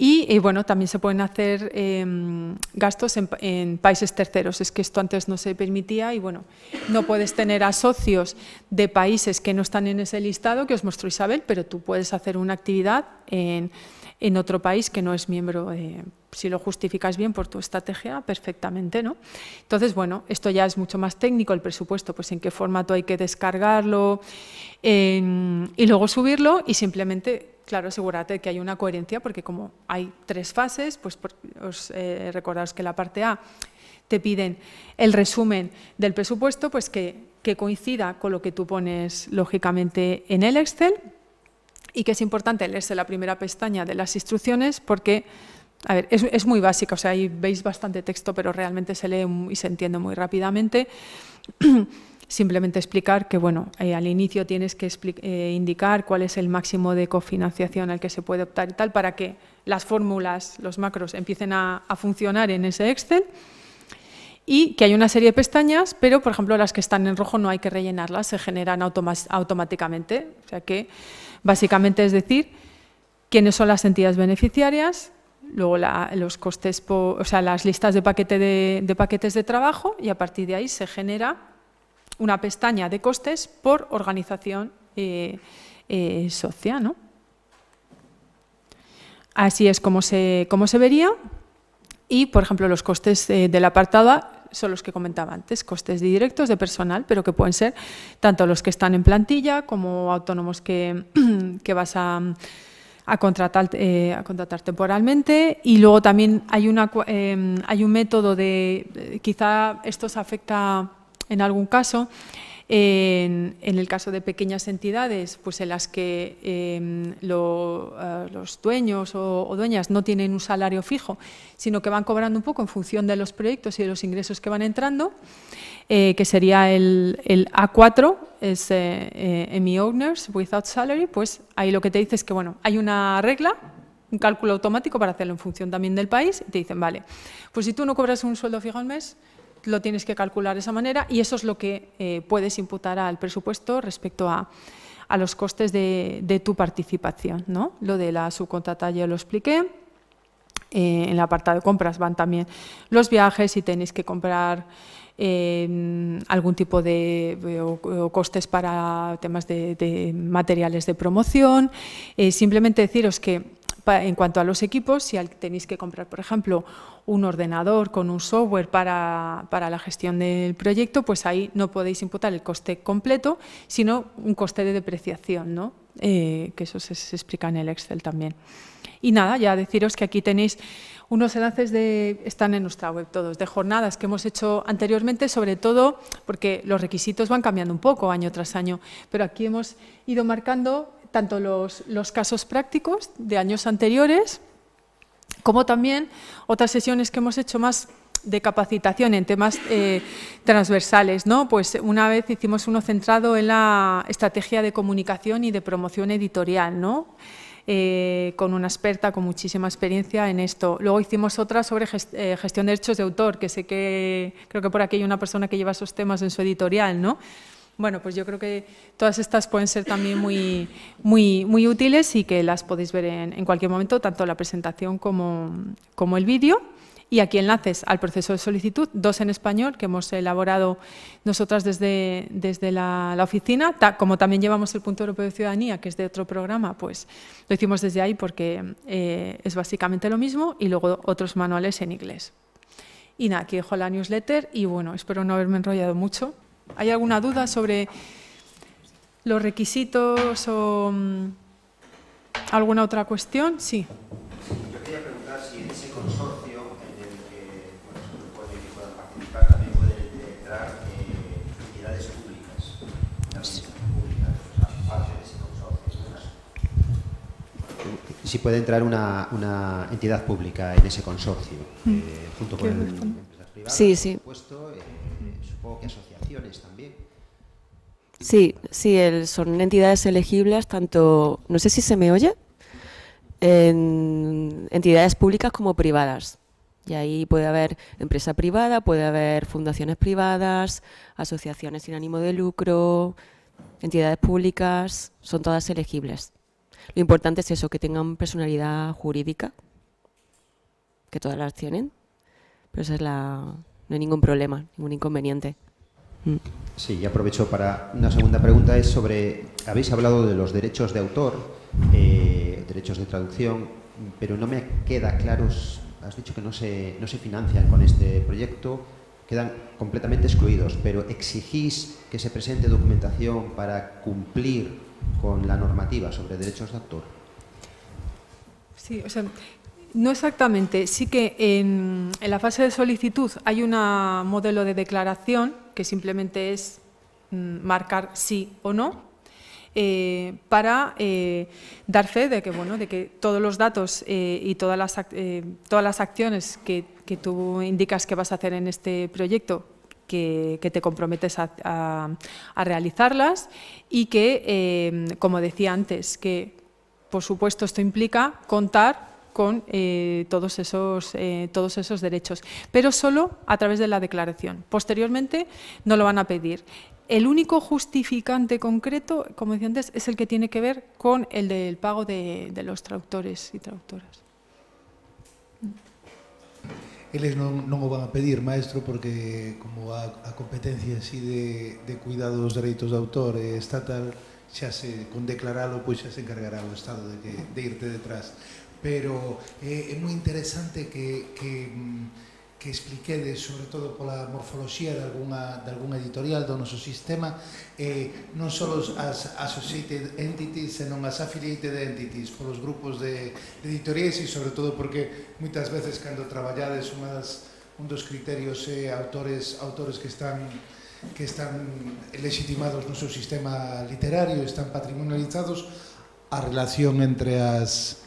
Y bueno, también se pueden hacer em, gastos en, países terceros. Es que esto antes no se permitía y bueno, no puedes tener a socios de países que no están en ese listado que os mostró Isabel, pero tú puedes hacer una actividad en, otro país que no es miembro de si lo justificas bien por tu estrategia, perfectamente, ¿no? Entonces, bueno, esto ya es mucho más técnico, el presupuesto, pues en qué formato hay que descargarlo y luego subirlo y simplemente, claro, asegúrate de que hay una coherencia, porque como hay tres fases, pues os eh, recordaros que la parte A te piden el resumen del presupuesto, pues que, que coincida con lo que tú pones, lógicamente, en el Excel y que es importante leerse la primera pestaña de las instrucciones porque es, muy básica, o sea, ahí veis bastante texto, pero realmente se lee y se entiende muy rápidamente. Simplemente explicar que, bueno, eh, al inicio tienes que eh, indicar cuál es el máximo de cofinanciación al que se puede optar y tal, para que las fórmulas, los macros, empiecen a, a funcionar en ese Excel y que hay una serie de pestañas, pero por ejemplo las que están en rojo no hay que rellenarlas, se generan automáticamente. O sea que básicamente es decir quiénes son las entidades beneficiarias, luego los costes, o sea, las listas de, paquete de, paquetes de trabajo y a partir de ahí se genera una pestaña de costes por organización eh, eh, social Así es como se, se vería y, por ejemplo, los costes eh, del apartado son los que comentaba antes, costes directos de personal, pero que pueden ser tanto los que están en plantilla como autónomos que vas a a contratar, eh, a contratar temporalmente y luego también hay, una, eh, hay un método de, eh, quizá esto se afecta en algún caso, en, el caso de pequeñas entidades, pues en las que em, eh, los dueños o, dueñas no tienen un salario fijo, sino que van cobrando un poco en función de los proyectos y de los ingresos que van entrando, eh, que sería el, A4, es eh, eh Owners Without Salary, pues ahí lo que te dice es que bueno, hay una regla un cálculo automático para hacerlo en función también del país, y te dicen, vale, pues si tú no cobras un sueldo fijo al mes, lo tienes que calcular de esa manera y eso es lo que eh, puedes imputar al presupuesto respecto a, los costes de, tu participación. ¿no? Lo de la subcontrata ya lo expliqué. Eh, en el apartado de compras van también los viajes, si tenéis que comprar em, algún tipo de eh, costes para temas de materiales de promoción. simplemente deciros que en cuanto a los equipos, si tenéis que comprar, por ejemplo, un ordenador con un software para, la gestión del proyecto, pues ahí no podéis imputar el coste completo, sino un coste de depreciación, ¿no? Eh, que eso se, se, explica en el Excel también. Y nada, ya deciros que aquí tenéis unos enlaces de, están en nuestra web todos, de jornadas que hemos hecho anteriormente, sobre todo porque los requisitos van cambiando un poco año tras año, pero aquí hemos ido marcando tanto los, casos prácticos de años anteriores, como también otras sesiones que hemos hecho más de capacitación en temas eh, transversales. ¿no? Pues una vez hicimos uno centrado en la estrategia de comunicación y de promoción editorial, ¿no? Eh, con una experta con muchísima experiencia en esto. Luego hicimos otra sobre eh, gestión de derechos de autor, que sé que creo que por aquí hay una persona que lleva esos temas en su editorial, ¿no? Bueno, pues yo creo que todas estas pueden ser también muy, útiles y que las podéis ver en, cualquier momento, tanto la presentación como, el vídeo. Y aquí enlaces al proceso de solicitud, dos en español que hemos elaborado nosotras desde, la, oficina, como también llevamos el Punto Europeo de Ciudadanía, que es de otro programa, pues lo hicimos desde ahí porque eh, es básicamente lo mismo y luego otros manuales en inglés. Y nada, aquí dejo la newsletter y bueno, espero no haberme enrollado mucho. ¿Hay alguna duda sobre los requisitos o mm, alguna otra cuestión? Sí. Yo quería preguntar si en ese consorcio en el que, bueno, pueden, participar también pueden entrar eh, entidades públicas, de ese consorcio. Si puede entrar una, una, entidad pública en ese consorcio, mm. eh, junto con el, empresas privadas, sí, sí. Eh, supongo que Sí, sí, son entidades elegibles tanto, no sé si se me oye, en entidades públicas como privadas. Y ahí puede haber empresa privada, puede haber fundaciones privadas, asociaciones sin ánimo de lucro, entidades públicas, son todas elegibles. Lo importante es eso, que tengan personalidad jurídica, que todas las tienen, pero es la, no hay ningún problema, ningún inconveniente. Mm. Sí, y aprovecho para una segunda pregunta, es sobre, habéis hablado de los derechos de autor, eh, derechos de traducción, pero no me queda claro, has dicho que no se, no se financian con este proyecto, quedan completamente excluidos, pero exigís que se presente documentación para cumplir con la normativa sobre derechos de autor. Sí, o sea, no exactamente. Sí que en, la fase de solicitud hay un modelo de declaración que simplemente es mm, marcar sí o no eh, para eh, dar fe de que, bueno, de que todos los datos eh, y todas las, todas las acciones que, que, tú indicas que vas a hacer en este proyecto, que, que te comprometes a, a, a, realizarlas y que, como decía antes, que por supuesto esto implica contar con eh, todos, esos, eh, todos esos derechos, pero solo a través de la declaración. Posteriormente no lo van a pedir. El único justificante concreto, como decía antes, es el que tiene que ver con el del pago de, los traductores y traductoras. Ellos no no lo van a pedir, maestro, porque como a, competencias competencia de de, de derechos de autor estatal, ya se, con declararlo pues se encargará el Estado de, de irte detrás. pero é, eh, é moi interesante que, que, mm, que expliquedes, sobre todo pola morfoloxía de alguna, de alguna editorial do noso sistema, eh, non só as associated entities, senón as affiliated entities, polos grupos de, de editoriais e sobre todo porque moitas veces cando traballades unhas, un dos criterios é eh, autores, autores que están que están legitimados no seu sistema literario, están patrimonializados, a relación entre as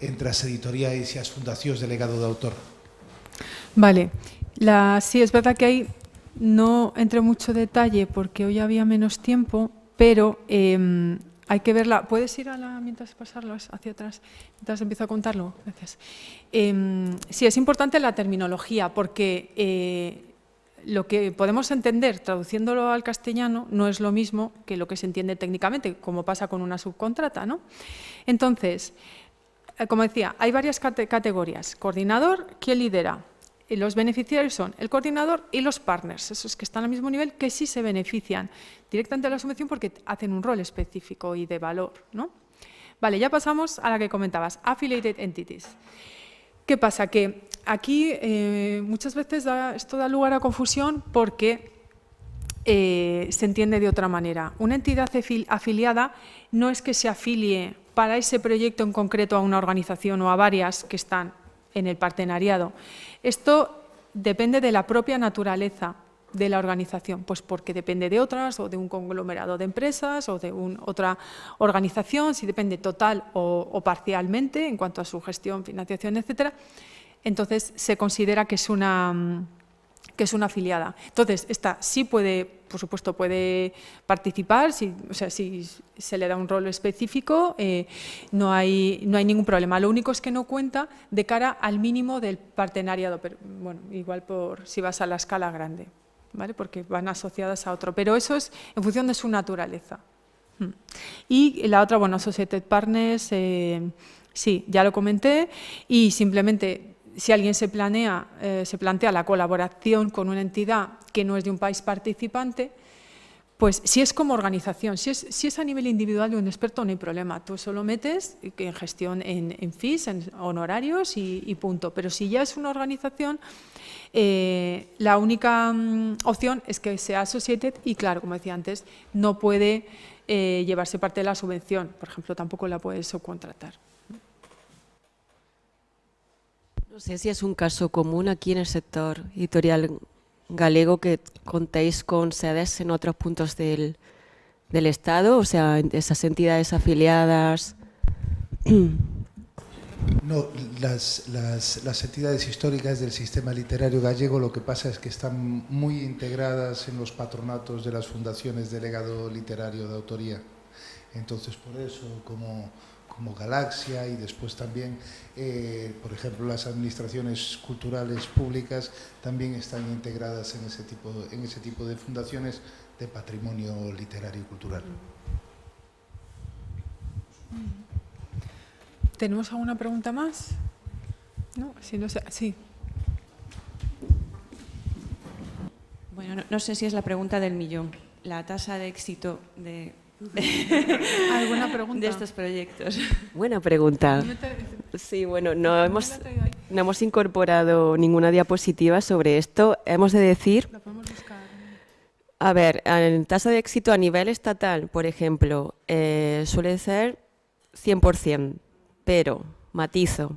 entre las editoriales y las fundaciones de legado de autor. Vale, sí, es verdad que hay, no entré mucho detalle porque hoy había menos tiempo, pero em, hay que verla. ¿Puedes ir a la mientras pasarlo hacia atrás, mientras empiezo a contarlo? Gracias. Em, sí, es importante la terminología porque eh, lo que podemos entender traduciéndolo al castellano no es lo mismo que lo que se entiende técnicamente, como pasa con una subcontrata. ¿no? Entonces, eh, como decía, hay varias categorías. Coordinador, ¿quién lidera? Y los beneficiarios son el coordinador y los partners, esos que están al mismo nivel, que sí se benefician directamente de la subvención porque hacen un rol específico y de valor. Vale, ya pasamos a la que comentabas, affiliated entities. ¿Qué pasa? Que aquí eh, muchas veces esto da lugar a confusión porque eh, se entiende de otra manera. Una entidad afiliada no es que se afilie para ese proyecto en concreto a una organización o a varias que están en el partenariado. Esto depende de la propia naturaleza de la organización, pues porque depende de otras o de un conglomerado de empresas o de otra organización, si depende total o, parcialmente en cuanto a su gestión, financiación, etcétera, entonces se considera que es una que es una afiliada. Entonces, esta sí puede por supuesto, puede participar, si, o sea, si se le da un rol específico, eh, no, hay, no hay ningún problema. Lo único es que no cuenta de cara al mínimo del partenariado, pero, bueno, igual por si vas a la escala grande, ¿vale? porque van asociadas a otro, pero eso es en función de su naturaleza. Hmm. Y la otra, bueno, Associated Partners, eh, sí, ya lo comenté, y simplemente si alguien se, planea, eh, se plantea la colaboración con una entidad que no es de un país participante, pues si es como organización, si es, a nivel individual de un experto, no hay problema. Tú solo metes en gestión en, FIS, fees, en honorarios y, punto. Pero si ya es una organización, eh, la única mm, opción es que sea associated y, claro, como decía antes, no puede eh, llevarse parte de la subvención. Por ejemplo, tampoco la puede subcontratar. No sé si es un caso común aquí en el sector editorial galego que contéis con sedes en otros puntos del, Estado, o sea, esas entidades afiliadas. No, las, las, entidades históricas del sistema literario gallego lo que pasa es que están muy integradas en los patronatos de las fundaciones de legado literario de autoría. Entonces, por eso, como como Galaxia y después también, eh, por ejemplo, las administraciones culturales públicas también están integradas en ese tipo, en ese tipo de fundaciones de patrimonio literario y cultural. Mm. ¿Tenemos alguna pregunta más? No, si no sí. Bueno, no sé si es la pregunta del millón. La tasa de éxito de ¿Alguna pregunta? De estos proyectos. Buena pregunta. Sí, bueno, no hemos, no hemos incorporado ninguna diapositiva sobre esto. Hemos de decir... A ver, en tasa de éxito a nivel estatal, por ejemplo, eh, suele ser 100%, pero, matizo,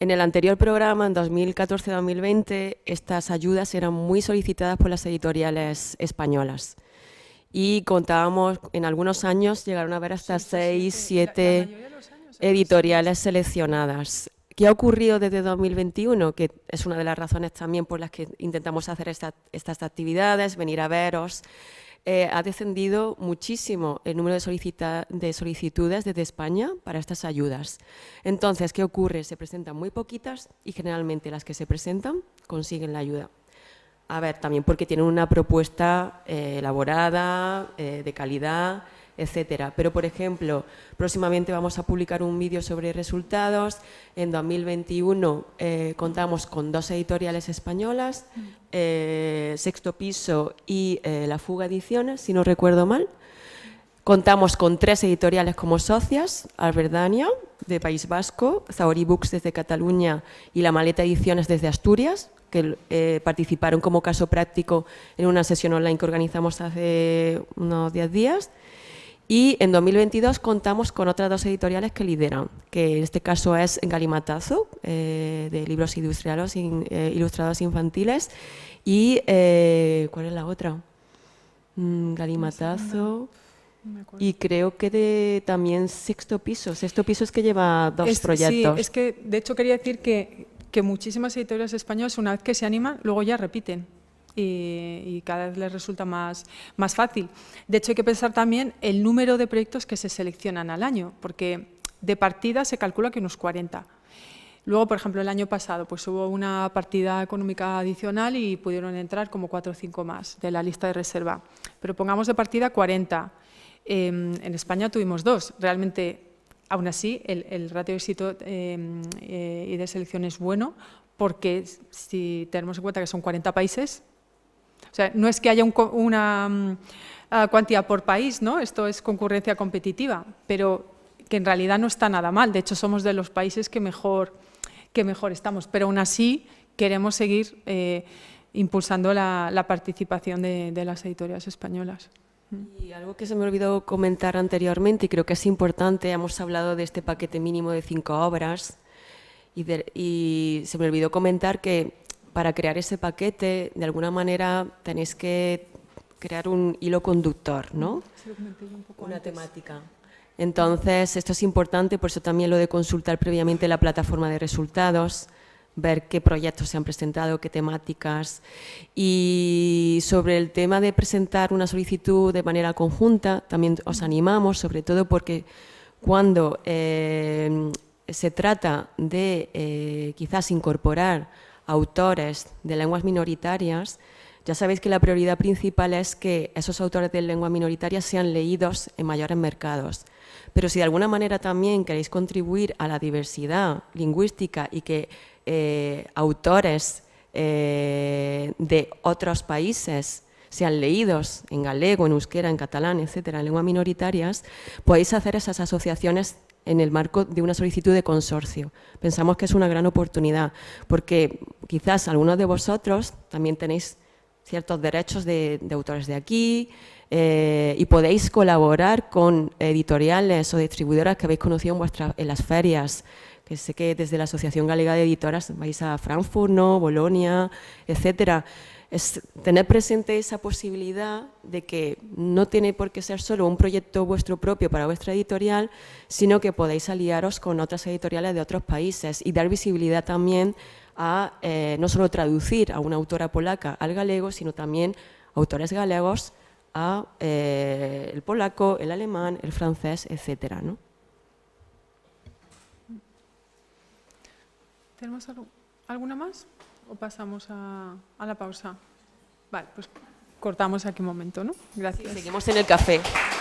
en el anterior programa, en 2014-2020, estas ayudas eran muy solicitadas por las editoriales españolas y contábamos, en algunos años llegaron a ver hasta seis, siete ¿eh? editoriales seleccionadas. ¿Qué ha ocurrido desde 2021? Que es una de las razones también por las que intentamos hacer estas actividades, venir a veros. Eh, ha descendido muchísimo el número de, de, solicitudes desde España para estas ayudas. Entonces, ¿qué ocurre? Se presentan muy poquitas y generalmente las que se presentan consiguen la ayuda. A ver, también porque tienen una propuesta eh, elaborada, eh, de calidad, etcétera. Pero, por ejemplo, próximamente vamos a publicar un vídeo sobre resultados. En 2021 eh, contamos con dos editoriales españolas, mm. Sexto Piso y La Fuga Ediciones, si no recuerdo mal. Contamos con tres editoriales como socias, Alberdania, de País Vasco, Zauri Books desde Cataluña y La Maleta Ediciones desde Asturias que eh, participaron como caso práctico en una sesión online que organizamos hace unos 10 días. Y en 2022 contamos con otras dos editoriales que lideran, que en este caso es Galimatazo, eh, de libros ilustrados, eh, ilustrados infantiles, y ¿cuál es la otra? Mm, Galimatazo. y creo que de, también sexto piso. Sexto piso es que lleva dos proyectos. Sí, es que de hecho quería decir que que muchísimas editoriales españolas, una vez que se animan, luego ya repiten. Y, cada vez les resulta más, más fácil. De hecho, hay que pensar también el número de proyectos que se seleccionan al año, porque de partida se calcula que unos 40. Luego, por ejemplo, el año pasado pues hubo una partida económica adicional y pudieron entrar como 4 o 5 más de la lista de reserva. Pero pongamos de partida 40. Em, en España tuvimos dos. Realmente Aún así, el, ratio de éxito em, eh, y de selección es bueno porque si tenemos en cuenta que son 40 países, o sea, no es que haya una mm, eh, cuantía por país, ¿no? Esto es concurrencia competitiva, pero que en realidad no está nada mal. De hecho, somos de los países que mejor, estamos, pero aún así queremos seguir eh, impulsando la, participación de, de las editorias españolas. Y algo que se me olvidó comentar anteriormente y creo que es importante, hemos hablado de este paquete mínimo de cinco obras y, se me olvidó comentar que para crear ese paquete, de alguna manera tenéis que crear un hilo conductor, ¿no? Una temática. Entonces, esto es importante, por eso también lo de consultar previamente la plataforma de resultados ver qué proyectos se han presentado, qué temáticas. Y sobre el tema de presentar una solicitud de manera conjunta, también os animamos, sobre todo porque cuando eh, se trata de eh, quizás incorporar autores de lenguas minoritarias, ya sabéis que la prioridad principal es que esos autores de lengua minoritaria sean leídos en mayores mercados. Pero si de alguna manera también queréis contribuir a la diversidad lingüística y que eh, autores eh, de otros países sean leídos en galego, en euskera, en catalán, etcétera, en lenguas minoritarias, podéis hacer esas asociaciones en el marco de una solicitud de consorcio. Pensamos que es una gran oportunidad, porque quizás algunos de vosotros también tenéis ciertos derechos de, autores de aquí eh, y podéis colaborar con editoriales o distribuidoras que habéis conocido en, vuestra, en las ferias, que sé que desde la Asociación Galega de Editoras vais a Frankfurt, ¿no? Bolonia, etcétera. Es tener presente esa posibilidad de que no tiene por qué ser solo un proyecto vuestro propio para vuestra editorial, sino que podéis aliaros con otras editoriales de otros países y dar visibilidad también a eh, no solo traducir a una autora polaca al galego, sino también autores galegos a eh, el polaco, el alemán, el francés, etcétera, ¿no? ¿Tenemos alguna más o pasamos a, la pausa? Vale, pues cortamos aquí un momento, ¿no? Gracias. seguimos en el café.